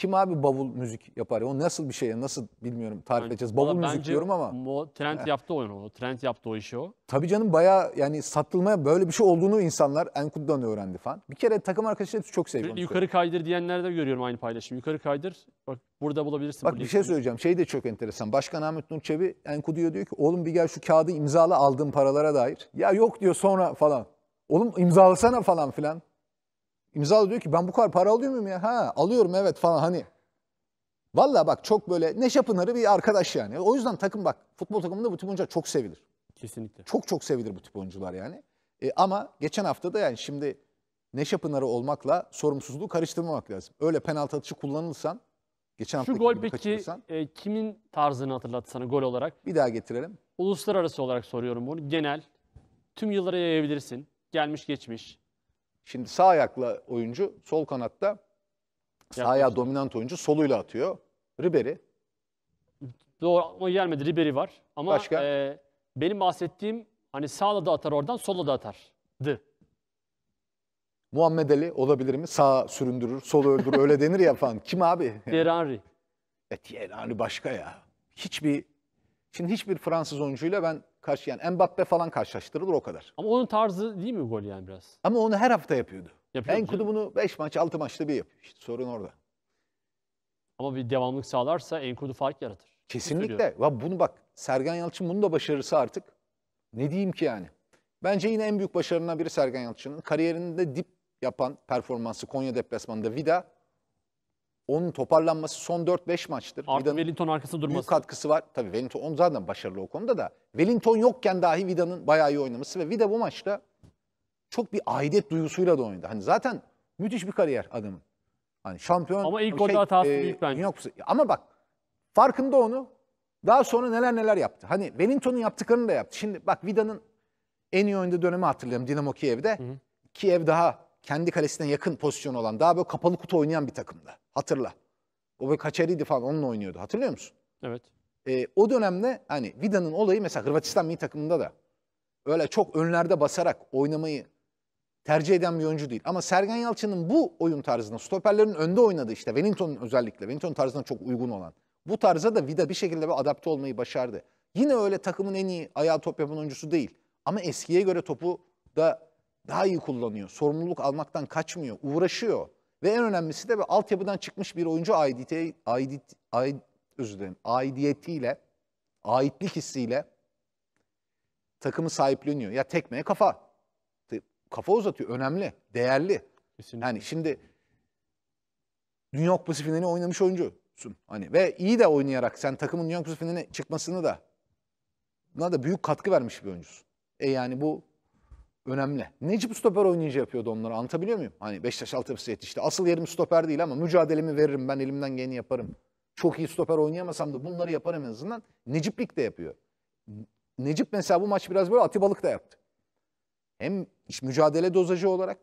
kim abi bavul müzik yapar? O nasıl bir şey? Nasıl bilmiyorum tarif yani, edeceğiz. Bavul müzik diyorum ama. Mo trend yaptı oyunu. O trend yaptı o işi o. Tabii canım bayağı yani satılmaya böyle bir şey olduğunu insanlar Enkud'dan öğrendi falan. Bir kere takım arkadaşları çok seviyor. Yukarı kaydır diyenlerde de görüyorum aynı paylaşım. Yukarı kaydır. Bak burada bulabilirsin. Bak bu bir şey söyleyeceğim. Şey de çok enteresan. Başkan Ahmet Nur Çebi diyor diyor ki oğlum bir gel şu kağıdı imzala aldığım paralara dair. Ya yok diyor sonra falan. Oğlum imzalasana falan filan. İmzalı diyor ki ben bu kadar para alıyor muyum ya? Ha alıyorum evet falan hani. Valla bak çok böyle Neşe Pınar'ı bir arkadaş yani. O yüzden takım bak futbol takımında bu tip oyuncular çok sevilir. Kesinlikle. Çok çok sevilir bu tip oyuncular yani. E, ama geçen hafta da yani şimdi Neşe Pınar'ı olmakla sorumsuzluğu karıştırmamak lazım. Öyle penaltı atışı kullanılsan geçen Şu gol peki e, kimin tarzını hatırlattı sana gol olarak? Bir daha getirelim. Uluslararası olarak soruyorum bunu. Genel. Tüm yıllara yayabilirsin. Gelmiş geçmiş. Şimdi sağ ayakla oyuncu sol kanatta sağ ayağı dominant oyuncu soluyla atıyor. Ribery. Doğru ama gelmedi. Ribery var. Ama Başka? e, benim bahsettiğim hani sağla da atar oradan solla da atardı. Muhammed Ali olabilir mi? Sağ süründürür, sol öldürür öyle denir ya falan. Kim abi? Thierry Henry. E, Thierry Henry başka ya. Hiçbir Şimdi hiçbir Fransız oyuncuyla ben karşı yani Mbappe falan karşılaştırılır o kadar. Ama onun tarzı değil mi gol yani biraz? Ama onu her hafta yapıyordu. Yapıyor Enkudu bunu 5 maç 6 maçta bir yapıyor. İşte sorun orada. Ama bir devamlık sağlarsa Enkudu fark yaratır. Kesinlikle. Ya bunu bak Sergen Yalçın bunu da başarısı artık. Ne diyeyim ki yani? Bence yine en büyük başarından biri Sergen Yalçın'ın. Kariyerinde dip yapan performansı Konya deplasmanında Vida onun toparlanması son 4-5 maçtır. Artı Vida'nın Wellington arkasında büyük katkısı var. Tabii Wellington on zaten başarılı o konuda da. Wellington yokken dahi Vida'nın bayağı iyi oynaması ve Vida bu maçta çok bir aidiyet duygusuyla da oynadı. Hani zaten müthiş bir kariyer adamın. Hani şampiyon. Ama ilk şey, orada hatası e, büyük bence. Dünya Ama bak farkında onu. Daha sonra neler neler yaptı. Hani Wellington'un yaptıklarını da yaptı. Şimdi bak Vida'nın en iyi oynadığı dönemi hatırlıyorum Dinamo Kiev'de. Kiev daha kendi kalesine yakın pozisyon olan daha böyle kapalı kutu oynayan bir takımdı. Hatırla. O böyle kaçarıydı falan onunla oynuyordu. Hatırlıyor musun? Evet. E, o dönemde hani Vida'nın olayı mesela Hırvatistan milli takımında da öyle çok önlerde basarak oynamayı tercih eden bir oyuncu değil. Ama Sergen Yalçın'ın bu oyun tarzına, stoperlerin önde oynadığı işte Wellington'un özellikle, Wellington tarzına çok uygun olan bu tarza da Vida bir şekilde bir adapte olmayı başardı. Yine öyle takımın en iyi ayağı top yapan oyuncusu değil. Ama eskiye göre topu da daha iyi kullanıyor. Sorumluluk almaktan kaçmıyor, uğraşıyor. Ve en önemlisi de altyapıdan çıkmış bir oyuncu aidiyeti, aidit, aid, özür dilerim, aidiyetiyle, aitlik hissiyle takımı sahipleniyor. Ya tekmeye kafa. Kafa uzatıyor. Önemli, değerli. Kesinlikle. Yani şimdi Dünya Kupası finali oynamış oyuncusun. Hani ve iyi de oynayarak sen takımın New York Kupası finaline çıkmasını da buna da büyük katkı vermiş bir oyuncusun. E yani bu önemli. Necip stoper oynayıcı yapıyordu onları anlatabiliyor muyum? Hani Beşiktaş altyapısı yetişti. Asıl yerim stoper değil ama mücadelemi veririm ben elimden geleni yaparım. Çok iyi stoper oynayamasam da bunları yaparım en azından. Neciplik de yapıyor. Necip mesela bu maç biraz böyle Atibalık da yaptı. Hem iş mücadele dozajı olarak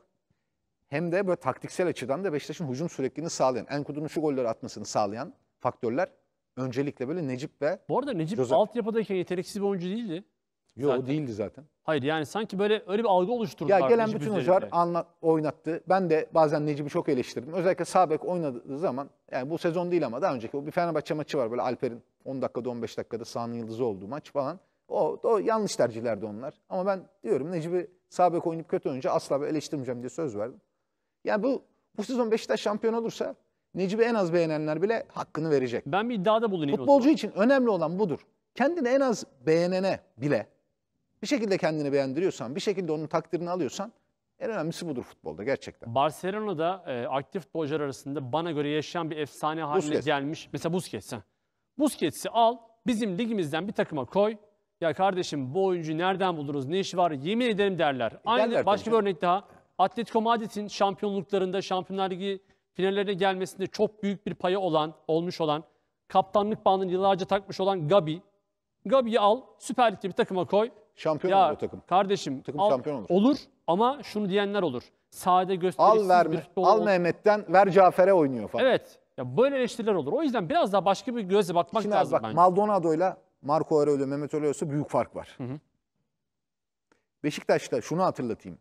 hem de böyle taktiksel açıdan da Beşiktaş'ın hücum sürekliliğini sağlayan, Enkudu'nun şu golleri atmasını sağlayan faktörler öncelikle böyle Necip ve Bu arada Necip Josep. altyapıdayken yeteneksiz bir oyuncu değildi. Yok o değildi zaten. Hayır yani sanki böyle öyle bir algı oluşturdu. Ya gelen bütün hocalar anla, oynattı. Ben de bazen Necip'i çok eleştirdim. Özellikle Sabek oynadığı zaman yani bu sezon değil ama daha önceki bir Fenerbahçe maçı var böyle Alper'in 10 dakikada 15 dakikada sahanın yıldızı olduğu maç falan. O, o yanlış tercihlerdi onlar. Ama ben diyorum Necip'i Sabek oynayıp kötü oynayınca asla eleştirmeyeceğim diye söz verdim. Yani bu bu sezon Beşiktaş şampiyon olursa Necip'i en az beğenenler bile hakkını verecek. Ben bir iddiada bulunayım. Futbolcu için önemli olan budur. Kendini en az beğenene bile bir şekilde kendini beğendiriyorsan, bir şekilde onun takdirini alıyorsan en önemlisi budur futbolda gerçekten. Barcelona'da e, aktif futbolcular arasında bana göre yaşayan bir efsane haline Busquets. gelmiş. Mesela Busquets. Ha. Busquets'i al, bizim ligimizden bir takıma koy. Ya kardeşim bu oyuncu nereden buluruz, ne iş var yemin ederim derler. E, Aynı derler başka bir örnek daha. Atletico Madrid'in şampiyonluklarında, Şampiyonlar Ligi finallerine gelmesinde çok büyük bir payı olan, olmuş olan, kaptanlık bağını yıllarca takmış olan Gabi. Gabi'yi al, Süper Lig'de bir takıma koy. Şampiyon olur o takım. Kardeşim takım al, şampiyon olur. olur ama şunu diyenler olur. Sade gösterişsiz Al verme, bir al Mehmet'ten ver Cafer'e oynuyor falan. Evet. Ya böyle eleştiriler olur. O yüzden biraz daha başka bir gözle bakmak Şimdi lazım bak bence. Maldonado'yla Marco Aurelio, Mehmet Aurelio'su büyük fark var. Hı hı. Beşiktaş'ta şunu hatırlatayım.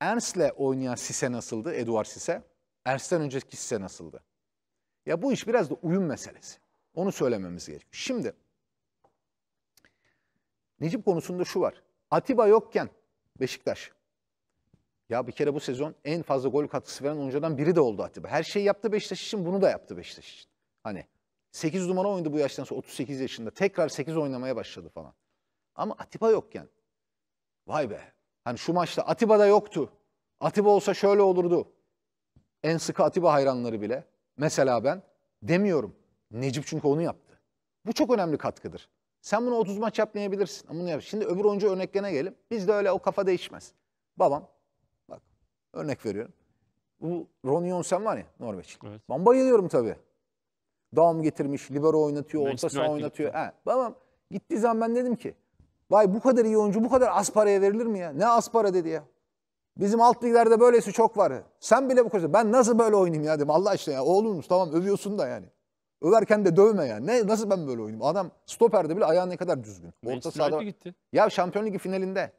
Ernst'le oynayan Sise nasıldı? Eduard Sise. Ernst'ten önceki Sise nasıldı? Ya bu iş biraz da uyum meselesi. Onu söylememiz gerekiyor. Şimdi Necip konusunda şu var. Atiba yokken Beşiktaş. Ya bir kere bu sezon en fazla gol katkısı veren oyuncudan biri de oldu Atiba. Her şeyi yaptı Beşiktaş için bunu da yaptı Beşiktaş için. Hani 8 numara oynadı bu yaştan sonra 38 yaşında. Tekrar 8 oynamaya başladı falan. Ama Atiba yokken. Vay be. Hani şu maçta Atiba da yoktu. Atiba olsa şöyle olurdu. En sıkı Atiba hayranları bile. Mesela ben demiyorum. Necip çünkü onu yaptı. Bu çok önemli katkıdır. Sen bunu 30 maç yapmayabilirsin. Ama bunu yap. Şimdi öbür oyuncu örneklerine gelip bizde öyle o kafa değişmez. Babam bak örnek veriyorum. Bu Ronny Jonsen var ya Norveç. Evet. Ben bayılıyorum tabii. Dağım getirmiş, libero oynatıyor, orta saha oynatıyor. He, babam gittiği zaman ben dedim ki vay bu kadar iyi oyuncu bu kadar az paraya verilir mi ya? Ne az para dedi ya. Bizim alt liglerde böylesi çok var. Sen bile bu kadar. Ben nasıl böyle oynayayım ya dedim. Allah aşkına ya oğlumuz tamam övüyorsun da yani. Överken de dövme yani. Ne, nasıl ben böyle oynadım? Adam stoperde bile ayağı ne kadar düzgün. Orta sahada. gitti. Ya Şampiyon Ligi finalinde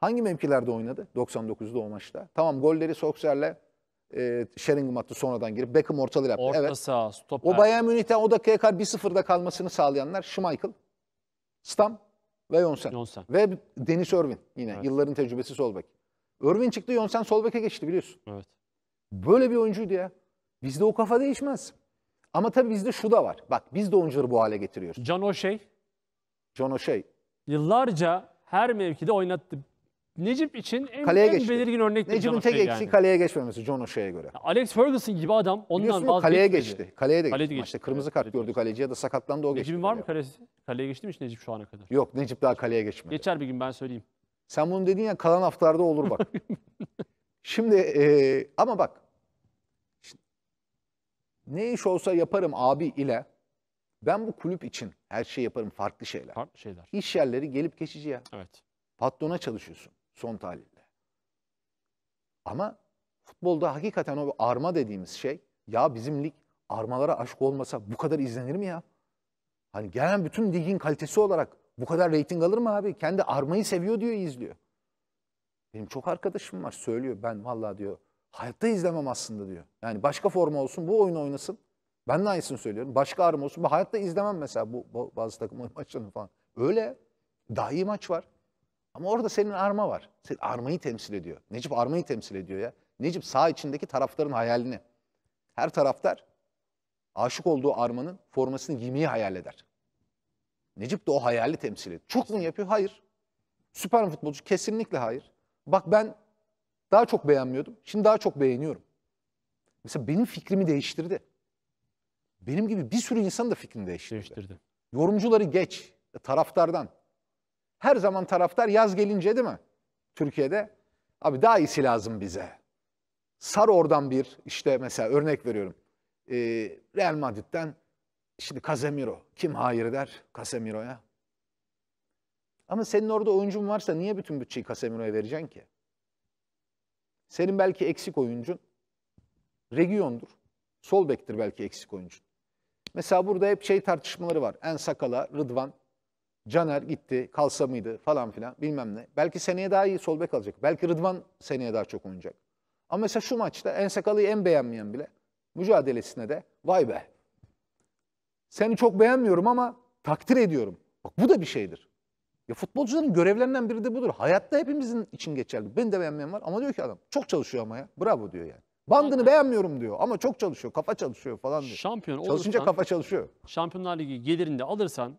hangi mevkilerde oynadı? 99'da o maçta. Tamam golleri Soxer'le e, Sheringham attı sonradan girip Beckham ortalığı yaptı. Orta evet. saha, stoper. O Bayern Münih'ten o dakikaya kadar 1-0'da kalmasını sağlayanlar Schmeichel, Stam ve Jonsen. Jonsen. Ve Deniz Örvin yine evet. yılların tecrübesi sol bek. çıktı Jonsen sol geçti biliyorsun. Evet. Böyle bir oyuncuydu ya. Bizde o kafa değişmez. Ama tabii bizde şu da var. Bak biz de oyuncuları bu hale getiriyoruz. John O'Shea John O'Shea yıllarca her mevkide oynattı. Necip için en, Kaleye en geçti. belirgin örnektir Necip'in tek O'Shea eksiği yani. kaleye geçmemesi John O'Shea'ya göre. Alex Ferguson gibi adam ondan Biliyorsun mu kaleye geçti. Kaleye de geçti. Maçta kırmızı kart gördü kaleciye de sakatlandı o geçti. Necip'in var mı kaleye. kalesi? Kaleye geçti mi hiç Necip şu ana kadar? Yok Necip daha kaleye geçmedi. Geçer bir gün ben söyleyeyim. Sen bunu dedin ya kalan haftalarda olur bak. Şimdi e, ama bak ne iş olsa yaparım abi ile ben bu kulüp için her şey yaparım farklı şeyler. Farklı şeyler. İş yerleri gelip geçici ya. Evet. Patrona çalışıyorsun son tahlilde. Ama futbolda hakikaten o arma dediğimiz şey ya bizim lig armalara aşık olmasa bu kadar izlenir mi ya? Hani gelen bütün ligin kalitesi olarak bu kadar reyting alır mı abi? Kendi armayı seviyor diyor izliyor. Benim çok arkadaşım var söylüyor ben vallahi diyor Hayatta izlemem aslında diyor. Yani başka forma olsun bu oyunu oynasın. Ben de aynısını söylüyorum. Başka ağrım olsun. Ben hayatta izlemem mesela bu, bu bazı takımların maçlarını falan. Öyle. Daha iyi maç var. Ama orada senin arma var. Senin armayı temsil ediyor. Necip armayı temsil ediyor ya. Necip sağ içindeki tarafların hayalini. Her taraftar aşık olduğu armanın formasını giymeyi hayal eder. Necip de o hayali temsil ediyor. Çok mu yapıyor? Hayır. Süper futbolcu kesinlikle hayır. Bak ben daha çok beğenmiyordum. Şimdi daha çok beğeniyorum. Mesela benim fikrimi değiştirdi. Benim gibi bir sürü insan da fikrini değiştirdi. değiştirdi. Yorumcuları geç, taraftardan. Her zaman taraftar yaz gelince değil mi? Türkiye'de. Abi daha iyisi lazım bize. Sar oradan bir işte mesela örnek veriyorum. E, Real Madrid'den şimdi Casemiro. Kim hayır der Casemiro'ya? Ama senin orada oyuncun varsa niye bütün bütçeyi Casemiro'ya vereceksin ki? Senin belki eksik oyuncun Region'dur. Sol bektir belki eksik oyuncun. Mesela burada hep şey tartışmaları var. En Sakala, Rıdvan, Caner gitti, kalsa mıydı falan filan bilmem ne. Belki seneye daha iyi sol bek alacak. Belki Rıdvan seneye daha çok oynayacak. Ama mesela şu maçta En Sakala'yı en beğenmeyen bile mücadelesine de vay be. Seni çok beğenmiyorum ama takdir ediyorum. Bak bu da bir şeydir. Ya futbolcuların görevlerinden biri de budur. Hayatta hepimizin için geçerli. Ben de beğenmeyen var ama diyor ki adam çok çalışıyor ama ya. Bravo diyor yani. Bandını Aynen. beğenmiyorum diyor ama çok çalışıyor, kafa çalışıyor falan diyor. Şampiyon Çalışınca olursan, kafa çalışıyor. Şampiyonlar Ligi gelirinde alırsan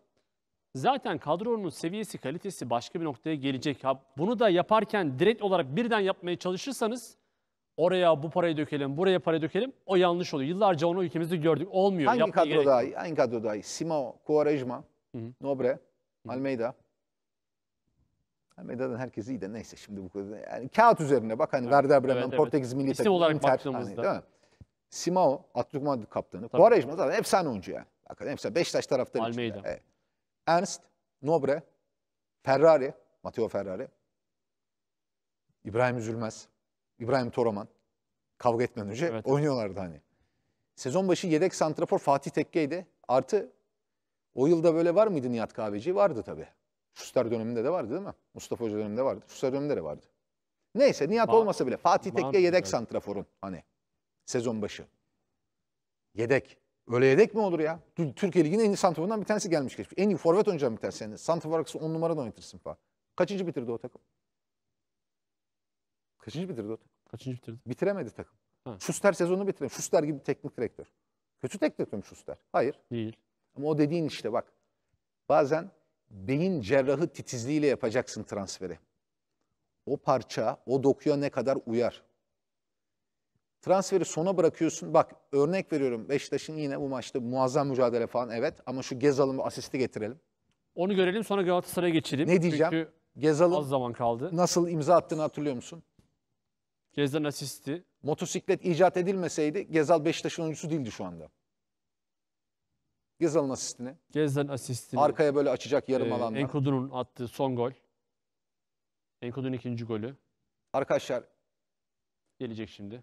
zaten kadronun seviyesi, kalitesi başka bir noktaya gelecek. Ha, bunu da yaparken direkt olarak birden yapmaya çalışırsanız oraya bu parayı dökelim, buraya parayı dökelim o yanlış oluyor. Yıllarca onu ülkemizde gördük. Olmuyor. Hangi Yapmaya kadro daha iyi? Hangi kadro daha iyi? Simo, Quaresma, Nobre, Hı-hı. Almeida. Medya'dan herkesi iyi de neyse şimdi bu kadar. Yani kağıt üzerine bak hani evet, Werder Bremen, evet, Portekiz evet. milli takımı. olarak Inter, hani, baktığımızda. Hani, değil mi? Simao, Atletico Madrid kaptanı. Quaresma zaten efsane oyuncu yani. Hakikaten efsane. Beşiktaş taraftarı Almeida. Için. Evet. Ernst, Nobre, Ferrari, Matteo Ferrari, İbrahim Üzülmez, İbrahim Toroman Kavga etmeden önce evet. oynuyorlardı hani. Sezon başı yedek santrafor Fatih Tekke'ydi. Artı o yılda böyle var mıydı Nihat Kahveci? Vardı tabii. Schuster döneminde de vardı değil mi? Mustafa Hoca döneminde vardı. Schuster döneminde de vardı. Neyse Nihat Ma olmasa bile Fatih Tekke yedek evet. santraforun hani sezon başı. Yedek. Öyle yedek mi olur ya? Türkiye Ligi'nin en iyi santraforundan bir tanesi gelmiş geçmiş. En iyi forvet oyuncudan bir tanesi. Yani santrafor arkası 10 numarada oynatırsın falan. Kaçıncı bitirdi o takım? Kaçıncı bitirdi o takım? Kaçıncı bitirdi? Bitiremedi takım. Ha. Schuster sezonu bitiremedi. Schuster gibi teknik direktör. Kötü teknik direktör mü Schuster? Hayır. Değil. Ama o dediğin işte bak. Bazen beyin cerrahı titizliğiyle yapacaksın transferi. O parça, o dokuya ne kadar uyar? Transferi sona bırakıyorsun. Bak örnek veriyorum Beşiktaş'ın yine bu maçta muazzam mücadele falan evet ama şu Gezal'ın asisti getirelim. Onu görelim sonra Galatasaray'a geçelim. Ne diyeceğim? Gezal'ın az zaman kaldı. Nasıl imza attığını hatırlıyor musun? Gezal'ın asisti. Motosiklet icat edilmeseydi Gezal Beşiktaş'ın oyuncusu değildi şu anda. Gezal'ın asistini. Gezal'ın asistini. Arkaya böyle açacak yarım ee, alanda. Enkudu'nun attığı son gol. Enkudu'nun ikinci golü. Arkadaşlar. Gelecek şimdi.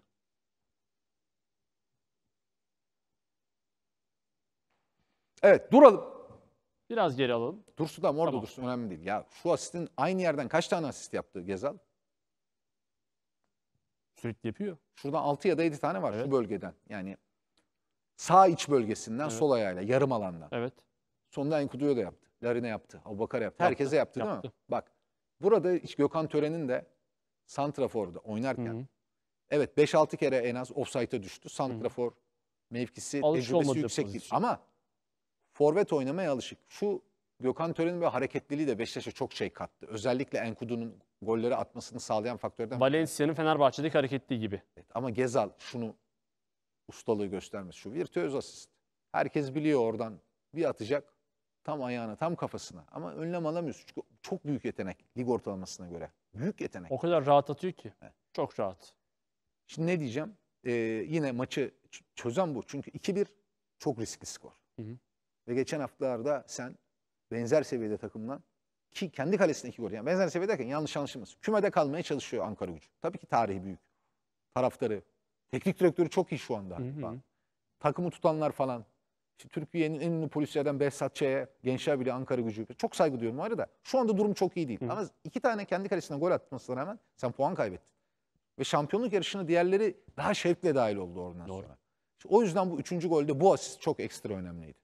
Evet duralım. Biraz geri alalım. Dursun da orada tamam. dursun önemli değil. Ya şu asistin aynı yerden kaç tane asist yaptı Gezal? Sürekli yapıyor. Şuradan 6 ya da 7 tane var evet. şu bölgeden. Yani Sağ iç bölgesinden evet. sol ayağıyla yarım alandan. Evet. Sonunda Enkudu'ya da yaptı. Larine yaptı. Abubakar yaptı. yaptı. Herkese yaptı, yaptı değil mi? Bak burada Gökhan Tören'in de Santrafor'da oynarken Hı-hı. evet 5-6 kere en az offside'a düştü. Santrafor Hı-hı. mevkisi Alışık tecrübesi yüksek değil. Ama forvet oynamaya alışık. Şu Gökhan Tören'in böyle hareketliliği de Beşiktaş'a çok şey kattı. Özellikle Enkudu'nun golleri atmasını sağlayan faktörden. Valencia'nın Fenerbahçe'deki hareketliği gibi. Evet, ama Gezal şunu ustalığı göstermesi şu. Virtüöz asist. Herkes biliyor oradan bir atacak tam ayağına, tam kafasına. Ama önlem alamıyorsun çünkü çok büyük yetenek lig ortalamasına göre. Büyük yetenek. O kadar rahat atıyor ki. Evet. Çok rahat. Şimdi ne diyeceğim? Ee, yine maçı çözen bu. Çünkü 2-1 çok riskli skor. Hı hı. Ve geçen haftalarda sen benzer seviyede takımdan ki kendi kalesine iki gol. Yani benzer seviyedeyken yanlış anlaşılmasın. Kümede kalmaya çalışıyor Ankara gücü. Tabii ki tarihi büyük. Taraftarı, Teknik direktörü çok iyi şu anda. Hı hı. Takımı tutanlar falan. İşte Türkiye'nin en ünlü polislerden Behzat Ç'ye, Gençler bile Ankara gücü. Çok saygı duyuyorum ayrı da. Şu anda durum çok iyi değil. Hı. Ama iki tane kendi kalesine gol atmasına rağmen sen puan kaybettin. Ve şampiyonluk yarışına diğerleri daha şevkle dahil oldu oradan Doğru. sonra. İşte o yüzden bu üçüncü golde bu asist çok ekstra önemliydi.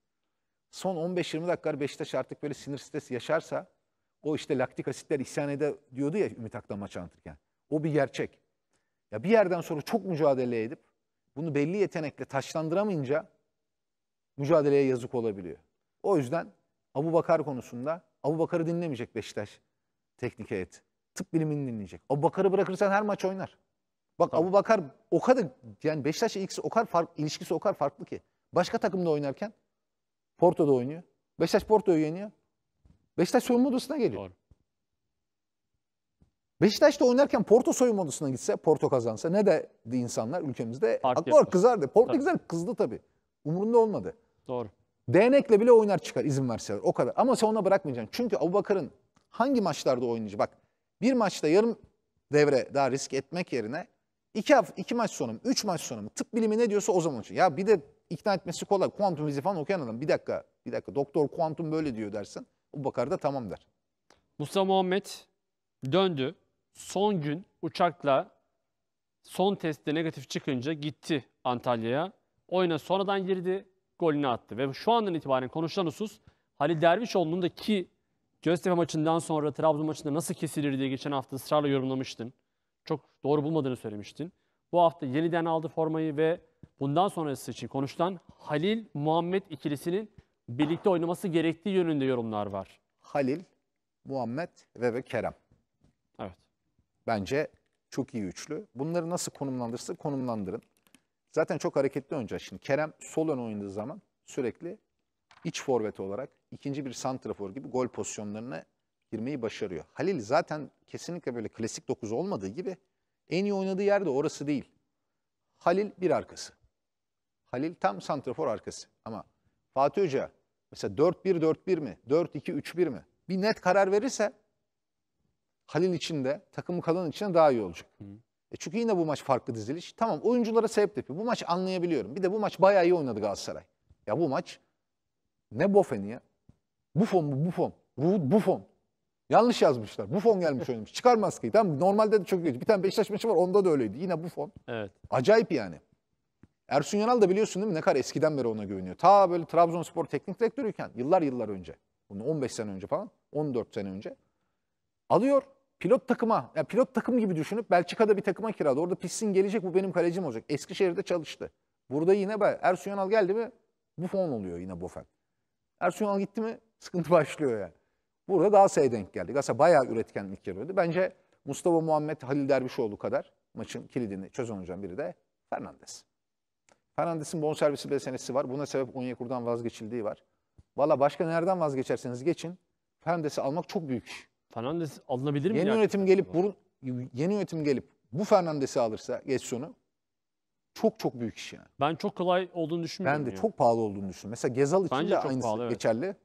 Son 15-20 dakikalar Beşiktaş artık böyle sinir stresi yaşarsa o işte laktik asitler isyan ede diyordu ya Ümit Ak'tan maç anlatırken. O bir gerçek. Ya bir yerden sonra çok mücadele edip bunu belli yetenekle taşlandıramayınca mücadeleye yazık olabiliyor. O yüzden Abu Bakar konusunda Abu Bakar'ı dinlemeyecek Beşiktaş teknik heyet. Tıp bilimini dinleyecek. Abu Bakar'ı bırakırsan her maç oynar. Bak tamam. Abu Bakar o kadar yani Beşiktaş'la ilgisi o kadar fark, ilişkisi o kadar farklı ki. Başka takımda oynarken Porto'da oynuyor. Beşiktaş Porto'yu yeniyor. Beşiktaş soyunma odasına geliyor. Doğru. Beşiktaş'ta oynarken Porto soyunma odasına gitse, Porto kazansa ne derdi insanlar ülkemizde? Fark kızardı. Porto güzel kızdı tabii. Umurunda olmadı. Doğru. Değnekle bile oynar çıkar izin verseler o kadar. Ama sen ona bırakmayacaksın. Çünkü Abubakar'ın hangi maçlarda oynayacağı bak bir maçta yarım devre daha risk etmek yerine iki, hafta, iki maç sonu üç maç sonu tıp bilimi ne diyorsa o zaman için. Ya bir de ikna etmesi kolay. Kuantum fiziği falan okuyan adam bir dakika, bir dakika doktor kuantum böyle diyor dersin. Abubakar da tamam der. Musa Muhammed döndü son gün uçakla son testte negatif çıkınca gitti Antalya'ya. Oyuna sonradan girdi, golünü attı. Ve şu andan itibaren konuşulan husus Halil Dervişoğlu'nun da ki Göztepe maçından sonra Trabzon maçında nasıl kesilir diye geçen hafta ısrarla yorumlamıştın. Çok doğru bulmadığını söylemiştin. Bu hafta yeniden aldı formayı ve bundan sonrası için konuşulan Halil Muhammed ikilisinin birlikte oynaması gerektiği yönünde yorumlar var. Halil, Muhammed ve, ve Kerem. Bence çok iyi üçlü. Bunları nasıl konumlandırırsa konumlandırın. Zaten çok hareketli önce. Şimdi Kerem sol ön oynadığı zaman sürekli iç forvet olarak ikinci bir santrafor gibi gol pozisyonlarına girmeyi başarıyor. Halil zaten kesinlikle böyle klasik 9 olmadığı gibi en iyi oynadığı yer de orası değil. Halil bir arkası. Halil tam santrafor arkası. Ama Fatih Hoca mesela 4-1-4-1 mi? 4-2-3-1 mi? Bir net karar verirse Halil için de takımı kalan için daha iyi olacak. E çünkü yine bu maç farklı diziliş. Tamam oyunculara sebep yapıyor. Bu maç anlayabiliyorum. Bir de bu maç bayağı iyi oynadı Galatasaray. Ya bu maç ne Bofen'i ya? Buffon bu Buffon. Ruhut Buffon. Yanlış yazmışlar. Buffon gelmiş oynamış. Çıkar maskeyi. Tamam normalde de çok iyi. Bir tane Beşiktaş maçı var onda da öyleydi. Yine Buffon. Evet. Acayip yani. Ersun Yanal da biliyorsun değil mi? Ne kadar eskiden beri ona güveniyor. Ta böyle Trabzonspor teknik direktörüyken yıllar yıllar önce. Bunu 15 sene önce falan. 14 sene önce. Alıyor pilot takıma, yani pilot takım gibi düşünüp Belçika'da bir takıma kiraladı. Orada pissin gelecek bu benim kalecim olacak. Eskişehir'de çalıştı. Burada yine Ersun Yanal geldi mi bu fon oluyor yine Bofen. Ersun Yanal gitti mi sıkıntı başlıyor yani. Burada Galatasaray'a denk geldi. Galatasaray bayağı üretkenlik yapıyordu. Bence Mustafa Muhammed, Halil Dervişoğlu kadar maçın kilidini çözen hocam biri de Fernandes. Fernandes'in bonservisi senesi var. Buna sebep Onyekur'dan vazgeçildiği var. Valla başka nereden vazgeçerseniz geçin. Fernandes'i almak çok büyük Fernandes alınabilir mi? Yeni yönetim gelip burun yeni yönetim gelip bu Fernandes'i alırsa Getson'u çok çok büyük iş yani. Ben çok kolay olduğunu düşünmüyorum. Ben de yani. çok pahalı olduğunu düşünüyorum. Mesela Gezal için Bence de aynısı evet. geçerli.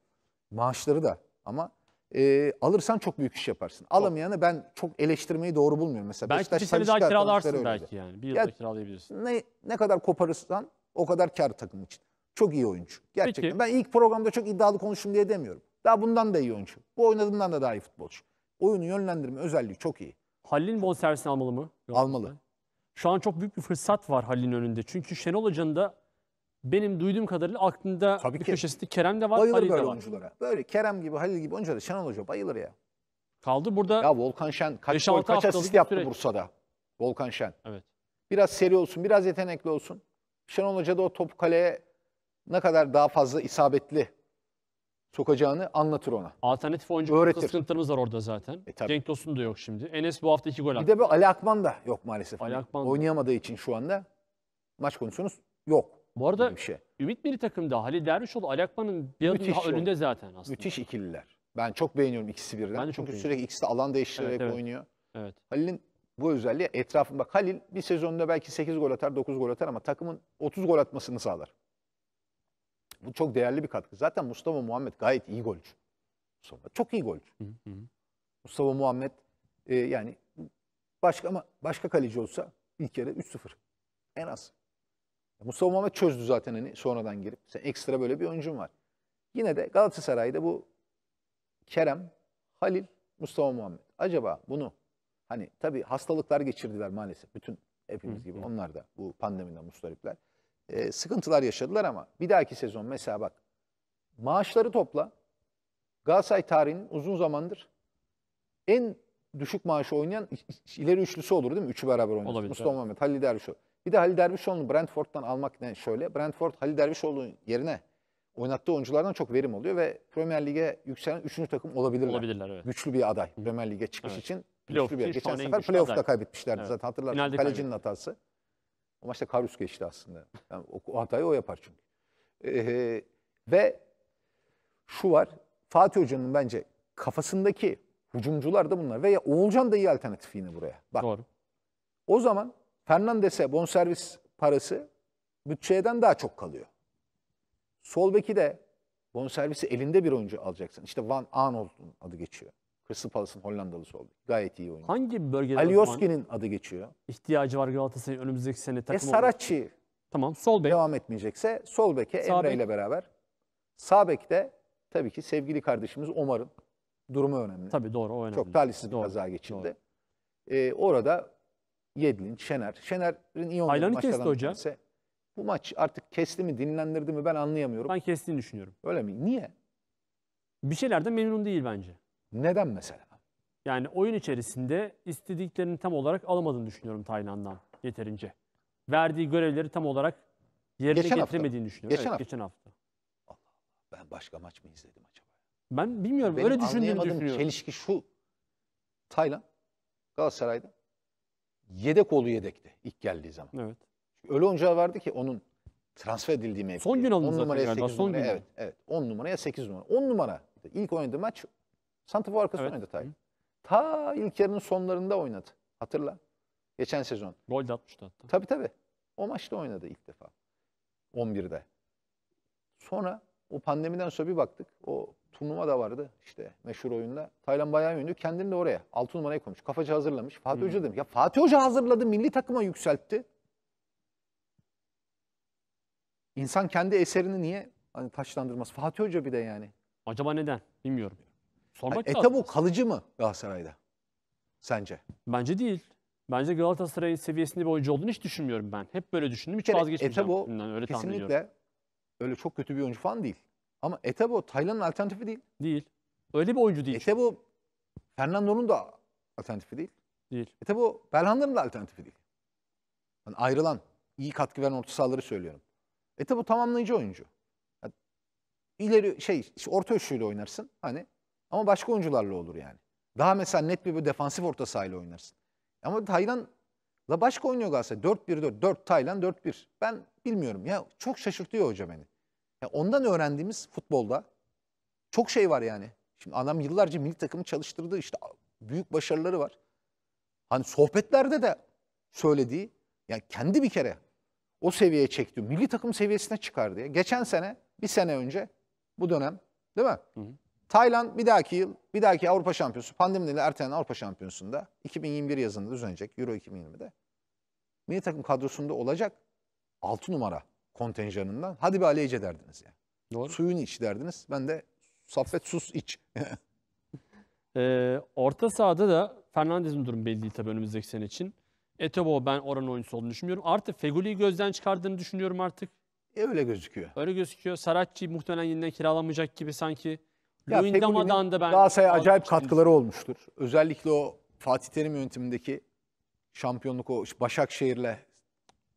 Maaşları da ama e, alırsan çok büyük iş yaparsın. Alamayanı ben çok eleştirmeyi doğru bulmuyorum. Mesela belki Beşiktaş, bir sene daha kiralarsın belki yani. Bir yılda ya, kiralayabilirsin. Ne, ne kadar koparırsan o kadar kar takım için. Çok iyi oyuncu. Gerçekten. Peki. Ben ilk programda çok iddialı konuştum diye demiyorum. Daha bundan da iyi oyuncu. Bu oynadığından da daha iyi futbolcu. Oyunu yönlendirme özelliği çok iyi. Halil'in bol servisini almalı mı? Yok. Almalı. Şu an çok büyük bir fırsat var Halil'in önünde. Çünkü Şenol Hoca'nın da benim duyduğum kadarıyla aklında Tabii bir köşesinde Kerem de var, bayılır Halil böyle de var. oyunculara. Böyle Kerem gibi, Halil gibi oyunculara Şenol Hoca bayılır ya. Kaldı burada. Ya Volkan Şen kaç gol, kaç asist yaptı süreç. Bursa'da? Volkan Şen. Evet. Biraz seri olsun, biraz yetenekli olsun. Şenol Hoca da o topu kaleye ne kadar daha fazla isabetli sokacağını anlatır ona. Alternatif oyuncu Öğretir. sıkıntılarımız var orada zaten. E, tabii. Cenk Tosun da yok şimdi. Enes bu hafta iki gol attı. Bir de böyle Ali Akman da yok maalesef. Ali Akman Oynayamadığı için şu anda maç konusunuz yok. Bu arada bir şey. Ümit Milli takımda Halil Dervişoğlu, Ali Akman'ın bir adım daha önünde oldu. zaten aslında. Müthiş ikililer. Ben çok beğeniyorum ikisi birden. Ben de çok Çünkü sürekli ikisi de alan değiştirerek evet, evet. oynuyor. Evet. Halil'in bu özelliği etrafında. Bak Halil bir sezonda belki 8 gol atar, 9 gol atar ama takımın 30 gol atmasını sağlar. Bu çok değerli bir katkı. Zaten Mustafa Muhammed gayet iyi golcü. Mustafa çok iyi golcü. Hı hı. Mustafa Muhammed e, yani başka ama başka kaleci olsa ilk yarı 3-0 en az. Mustafa Muhammed çözdü zaten hani sonradan girip. Sen ekstra böyle bir oyuncun var. Yine de Galatasaray'da bu Kerem, Halil, Mustafa Muhammed. Acaba bunu hani tabii hastalıklar geçirdiler maalesef. Bütün hepimiz gibi onlar da bu pandemiden mustaripler e, sıkıntılar yaşadılar ama bir dahaki sezon mesela bak maaşları topla. Galatasaray tarihinin uzun zamandır en düşük maaşı oynayan ileri üçlüsü olur değil mi? Üçü beraber oynuyor. Olabilir, Mustafa evet. Mehmet, Halil Dervişoğlu. Bir de Halil Dervişoğlu'nu Brentford'dan almak ne şöyle. Brentford Halil Dervişoğlu'nun yerine oynattığı oyunculardan çok verim oluyor ve Premier Lig'e yükselen üçüncü takım olabilirler. Olabilirler evet. Güçlü bir aday Premier Lig'e çıkış evet. için. Play güçlü bir Geçen sefer playoff'ta kaybetmişlerdi evet. zaten hatırlarsın. Kalecinin hatası. O maçta Karus geçti aslında. Yani o, hatayı o yapar çünkü. Ee, ve şu var. Fatih Hoca'nın bence kafasındaki hücumcular da bunlar. Veya Oğulcan da iyi alternatif yine buraya. Bak. Doğru. O zaman Fernandes'e bonservis parası bütçeden daha çok kalıyor. Sol beki de bonservisi elinde bir oyuncu alacaksın. İşte Van Aanholt'un adı geçiyor. Crystal Palace'ın Hollandalı oldu. Gayet iyi oynuyor. Hangi bölgede? Alioski'nin adı geçiyor. İhtiyacı var Galatasaray'ın önümüzdeki sene takım E Saracchi Tamam sol bek. devam etmeyecekse sol beke Sağ Emre ile beraber. Sağ bekte tabii ki sevgili kardeşimiz Omar'ın durumu önemli. Tabii doğru o önemli. Çok talihsiz bir Doğru, kaza geçirdi. Ee, orada Yedlin, Şener. Şener'in iyi oynadığı Aylan'ı maçlardan kesti hoca. birisi. Bu maç artık kesti mi, dinlendirdi mi ben anlayamıyorum. Ben kestiğini düşünüyorum. Öyle mi? Niye? Bir şeylerden memnun değil bence. Neden mesela? Yani oyun içerisinde istediklerini tam olarak alamadığını düşünüyorum Tayland'dan yeterince. Verdiği görevleri tam olarak yerine Geçen getiremediğini mı? düşünüyorum. Geçen evet, hafta. geçen hafta. Allah Allah ben başka maç mı izledim acaba? Ben bilmiyorum Benim öyle düşündüğümü düşünüyorum. çelişki şu. Tayland Galatasaray'da yedek oğlu yedekti ilk geldiği zaman. Evet. öyle oyuncular vardı ki onun transfer edildiği mevki. Son gün alındı zaten numaraya 8 Son numara, gün. Evet, evet. 10 numaraya 8 numara. 10 numara. İlk oynadığı maç Santifor arkasında evet. oynadı Tay. Ta ilk yarının sonlarında oynadı. Hatırla. Geçen sezon. Gol de atmıştı hatta. Tabii tabii. O maçta oynadı ilk defa. 11'de. Sonra o pandemiden sonra bir baktık. O turnuva da vardı işte meşhur oyunda. Taylan bayağı oynuyor Kendini de oraya 6 numaraya koymuş. Kafacı hazırlamış. Fatih hmm. Hoca demiş. Ya Fatih Hoca hazırladı. Milli takıma yükseltti. İnsan kendi eserini niye hani taşlandırmaz? Fatih Hoca bir de yani. Acaba neden? Bilmiyorum. Sormak yani e, e, lazım. kalıcı mı Galatasaray'da sence? Bence değil. Bence Galatasaray seviyesinde bir oyuncu olduğunu hiç düşünmüyorum ben. Hep böyle düşündüm. Hiç vazgeçmeyeceğim. Etebo öyle kesinlikle öyle çok kötü bir oyuncu falan değil. Ama Etebo Taylan'ın alternatifi değil. Değil. Öyle bir oyuncu değil. Etebo Fernando'nun da alternatifi değil. Değil. Etebo Belhanda'nın da alternatifi değil. Yani ayrılan, iyi katkı veren orta sahaları söylüyorum. Etebo tamamlayıcı oyuncu. Yani ileri şey, orta üçlüyle oynarsın. Hani ama başka oyuncularla olur yani. Daha mesela net bir böyle defansif orta sahayla oynarsın. Ama Tayland'la başka oynuyor Galatasaray. 4-1-4, 4 Tayland 4-1. Ben bilmiyorum ya çok şaşırtıyor hoca beni. Ya ondan öğrendiğimiz futbolda çok şey var yani. Şimdi adam yıllarca milli takımı çalıştırdı İşte büyük başarıları var. Hani sohbetlerde de söylediği yani kendi bir kere o seviyeye çekti. Milli takım seviyesine çıkardı. Ya. Geçen sene, bir sene önce bu dönem değil mi? Hı hı. Tayland bir dahaki yıl, bir dahaki Avrupa Şampiyonası, pandemiyle ertelenen Avrupa Şampiyonası'nda 2021 yazında düzenecek Euro 2020'de. Milli takım kadrosunda olacak 6 numara kontenjanından. Hadi bir Aleyce derdiniz yani. Doğru. Suyunu iç derdiniz. Ben de Saffet sus iç. ee, orta sahada da Fernandez'in durum belli değil tabii önümüzdeki sene için. Etebo ben oranın oyuncusu olduğunu düşünmüyorum. Artık Feguli'yi gözden çıkardığını düşünüyorum artık. E öyle gözüküyor. Öyle gözüküyor. Saracchi muhtemelen yeniden kiralamayacak gibi sanki. Ya Luyendama'dan da ben... Galatasaray'a acayip katkıları olmuştur. Özellikle o Fatih Terim yönetimindeki şampiyonluk o Başakşehir'le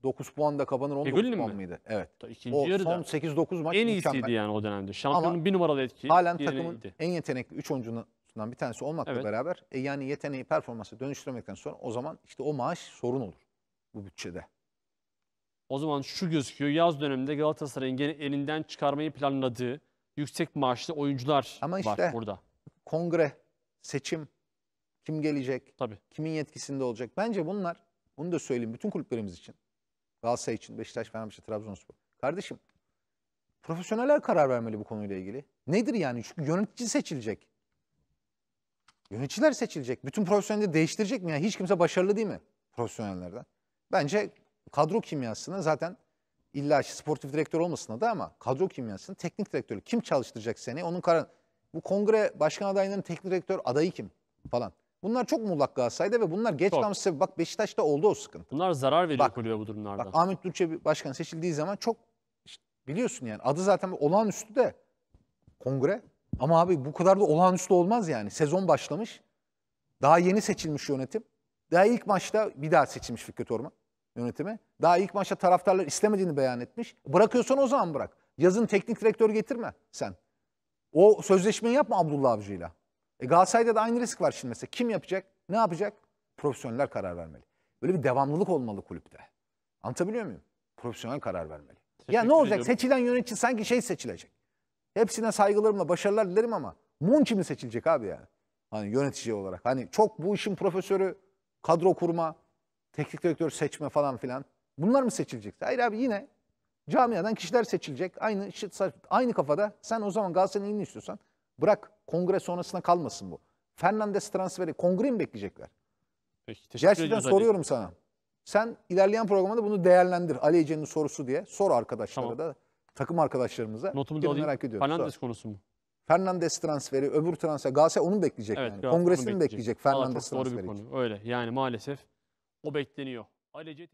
9 puan da kapanır 19 e, puan mi? mıydı? Evet. İkinci o yarıda. son 8-9 maç en iyisiydi mükemmel. yani o dönemde. Şampiyonun Ama bir numaralı etki. Halen takımın iyiydi. en yetenekli 3 oyuncundan bir tanesi olmakla evet. beraber e, yani yeteneği performansı dönüştürmekten sonra o zaman işte o maaş sorun olur bu bütçede. O zaman şu gözüküyor yaz döneminde Galatasaray'ın elinden çıkarmayı planladığı yüksek maaşlı oyuncular Ama işte, var burada. Kongre, seçim, kim gelecek, Tabii. kimin yetkisinde olacak. Bence bunlar, bunu da söyleyeyim bütün kulüplerimiz için. Galatasaray için, Beşiktaş, Fenerbahçe, Trabzonspor. Kardeşim, profesyoneller karar vermeli bu konuyla ilgili. Nedir yani? Çünkü yönetici seçilecek. Yöneticiler seçilecek. Bütün profesyonelleri değiştirecek mi? Yani hiç kimse başarılı değil mi profesyonellerden? Bence kadro kimyasını zaten İlla sportif direktör olmasın adı ama kadro kim yansın? teknik direktörü kim çalıştıracak seni? Onun karar bu kongre başkan adaylarının teknik direktör adayı kim falan. Bunlar çok muğlak Galatasaray'da ve bunlar geç kalmış sebebi. Bak Beşiktaş'ta oldu o sıkıntı. Bunlar zarar veriyor bak, kulübe bu durumlarda. Bak Ahmet Durçe başkan seçildiği zaman çok işte biliyorsun yani adı zaten olağanüstü de kongre. Ama abi bu kadar da olağanüstü olmaz yani. Sezon başlamış. Daha yeni seçilmiş yönetim. Daha ilk maçta bir daha seçilmiş Fikret Orman yönetimi. Daha ilk maçta taraftarlar istemediğini beyan etmiş. Bırakıyorsan o zaman bırak. Yazın teknik direktör getirme sen. O sözleşmeyi yapma Abdullah Avcı'yla. E Galatasaray'da da aynı risk var şimdi mesela. Kim yapacak? Ne yapacak? Profesyoneller karar vermeli. Böyle bir devamlılık olmalı kulüpte. Anlatabiliyor muyum? Profesyonel karar vermeli. Teşekkür ya ne olacak? Ediyorum. Seçilen yönetici sanki şey seçilecek. Hepsine saygılarımla başarılar dilerim ama Munchi mi seçilecek abi yani? Hani yönetici olarak. Hani çok bu işin profesörü, kadro kurma, teknik direktör seçme falan filan. Bunlar mı seçilecekti? Hayır abi yine camiadan kişiler seçilecek. Aynı aynı kafada sen o zaman Galatasaray'ın iyiliğini istiyorsan bırak kongre sonrasına kalmasın bu. Fernandes transferi kongre mi bekleyecekler? Peki, Gerçekten soruyorum Ali. sana. Sen ilerleyen programda bunu değerlendir. Ali Ece'nin sorusu diye. Sor arkadaşlara tamam. da, takım arkadaşlarımıza. Notumu da alayım. Merak ediyorum. Fernandes Sor. konusu mu? Fernandes transferi, öbür transfer. Galatasaray onu bekleyecek evet, yani. Kongresini bekleyecek, bekleyecek Fernandes transferi. Doğru bir konu. Öyle yani maalesef o bekleniyor. Ali Ece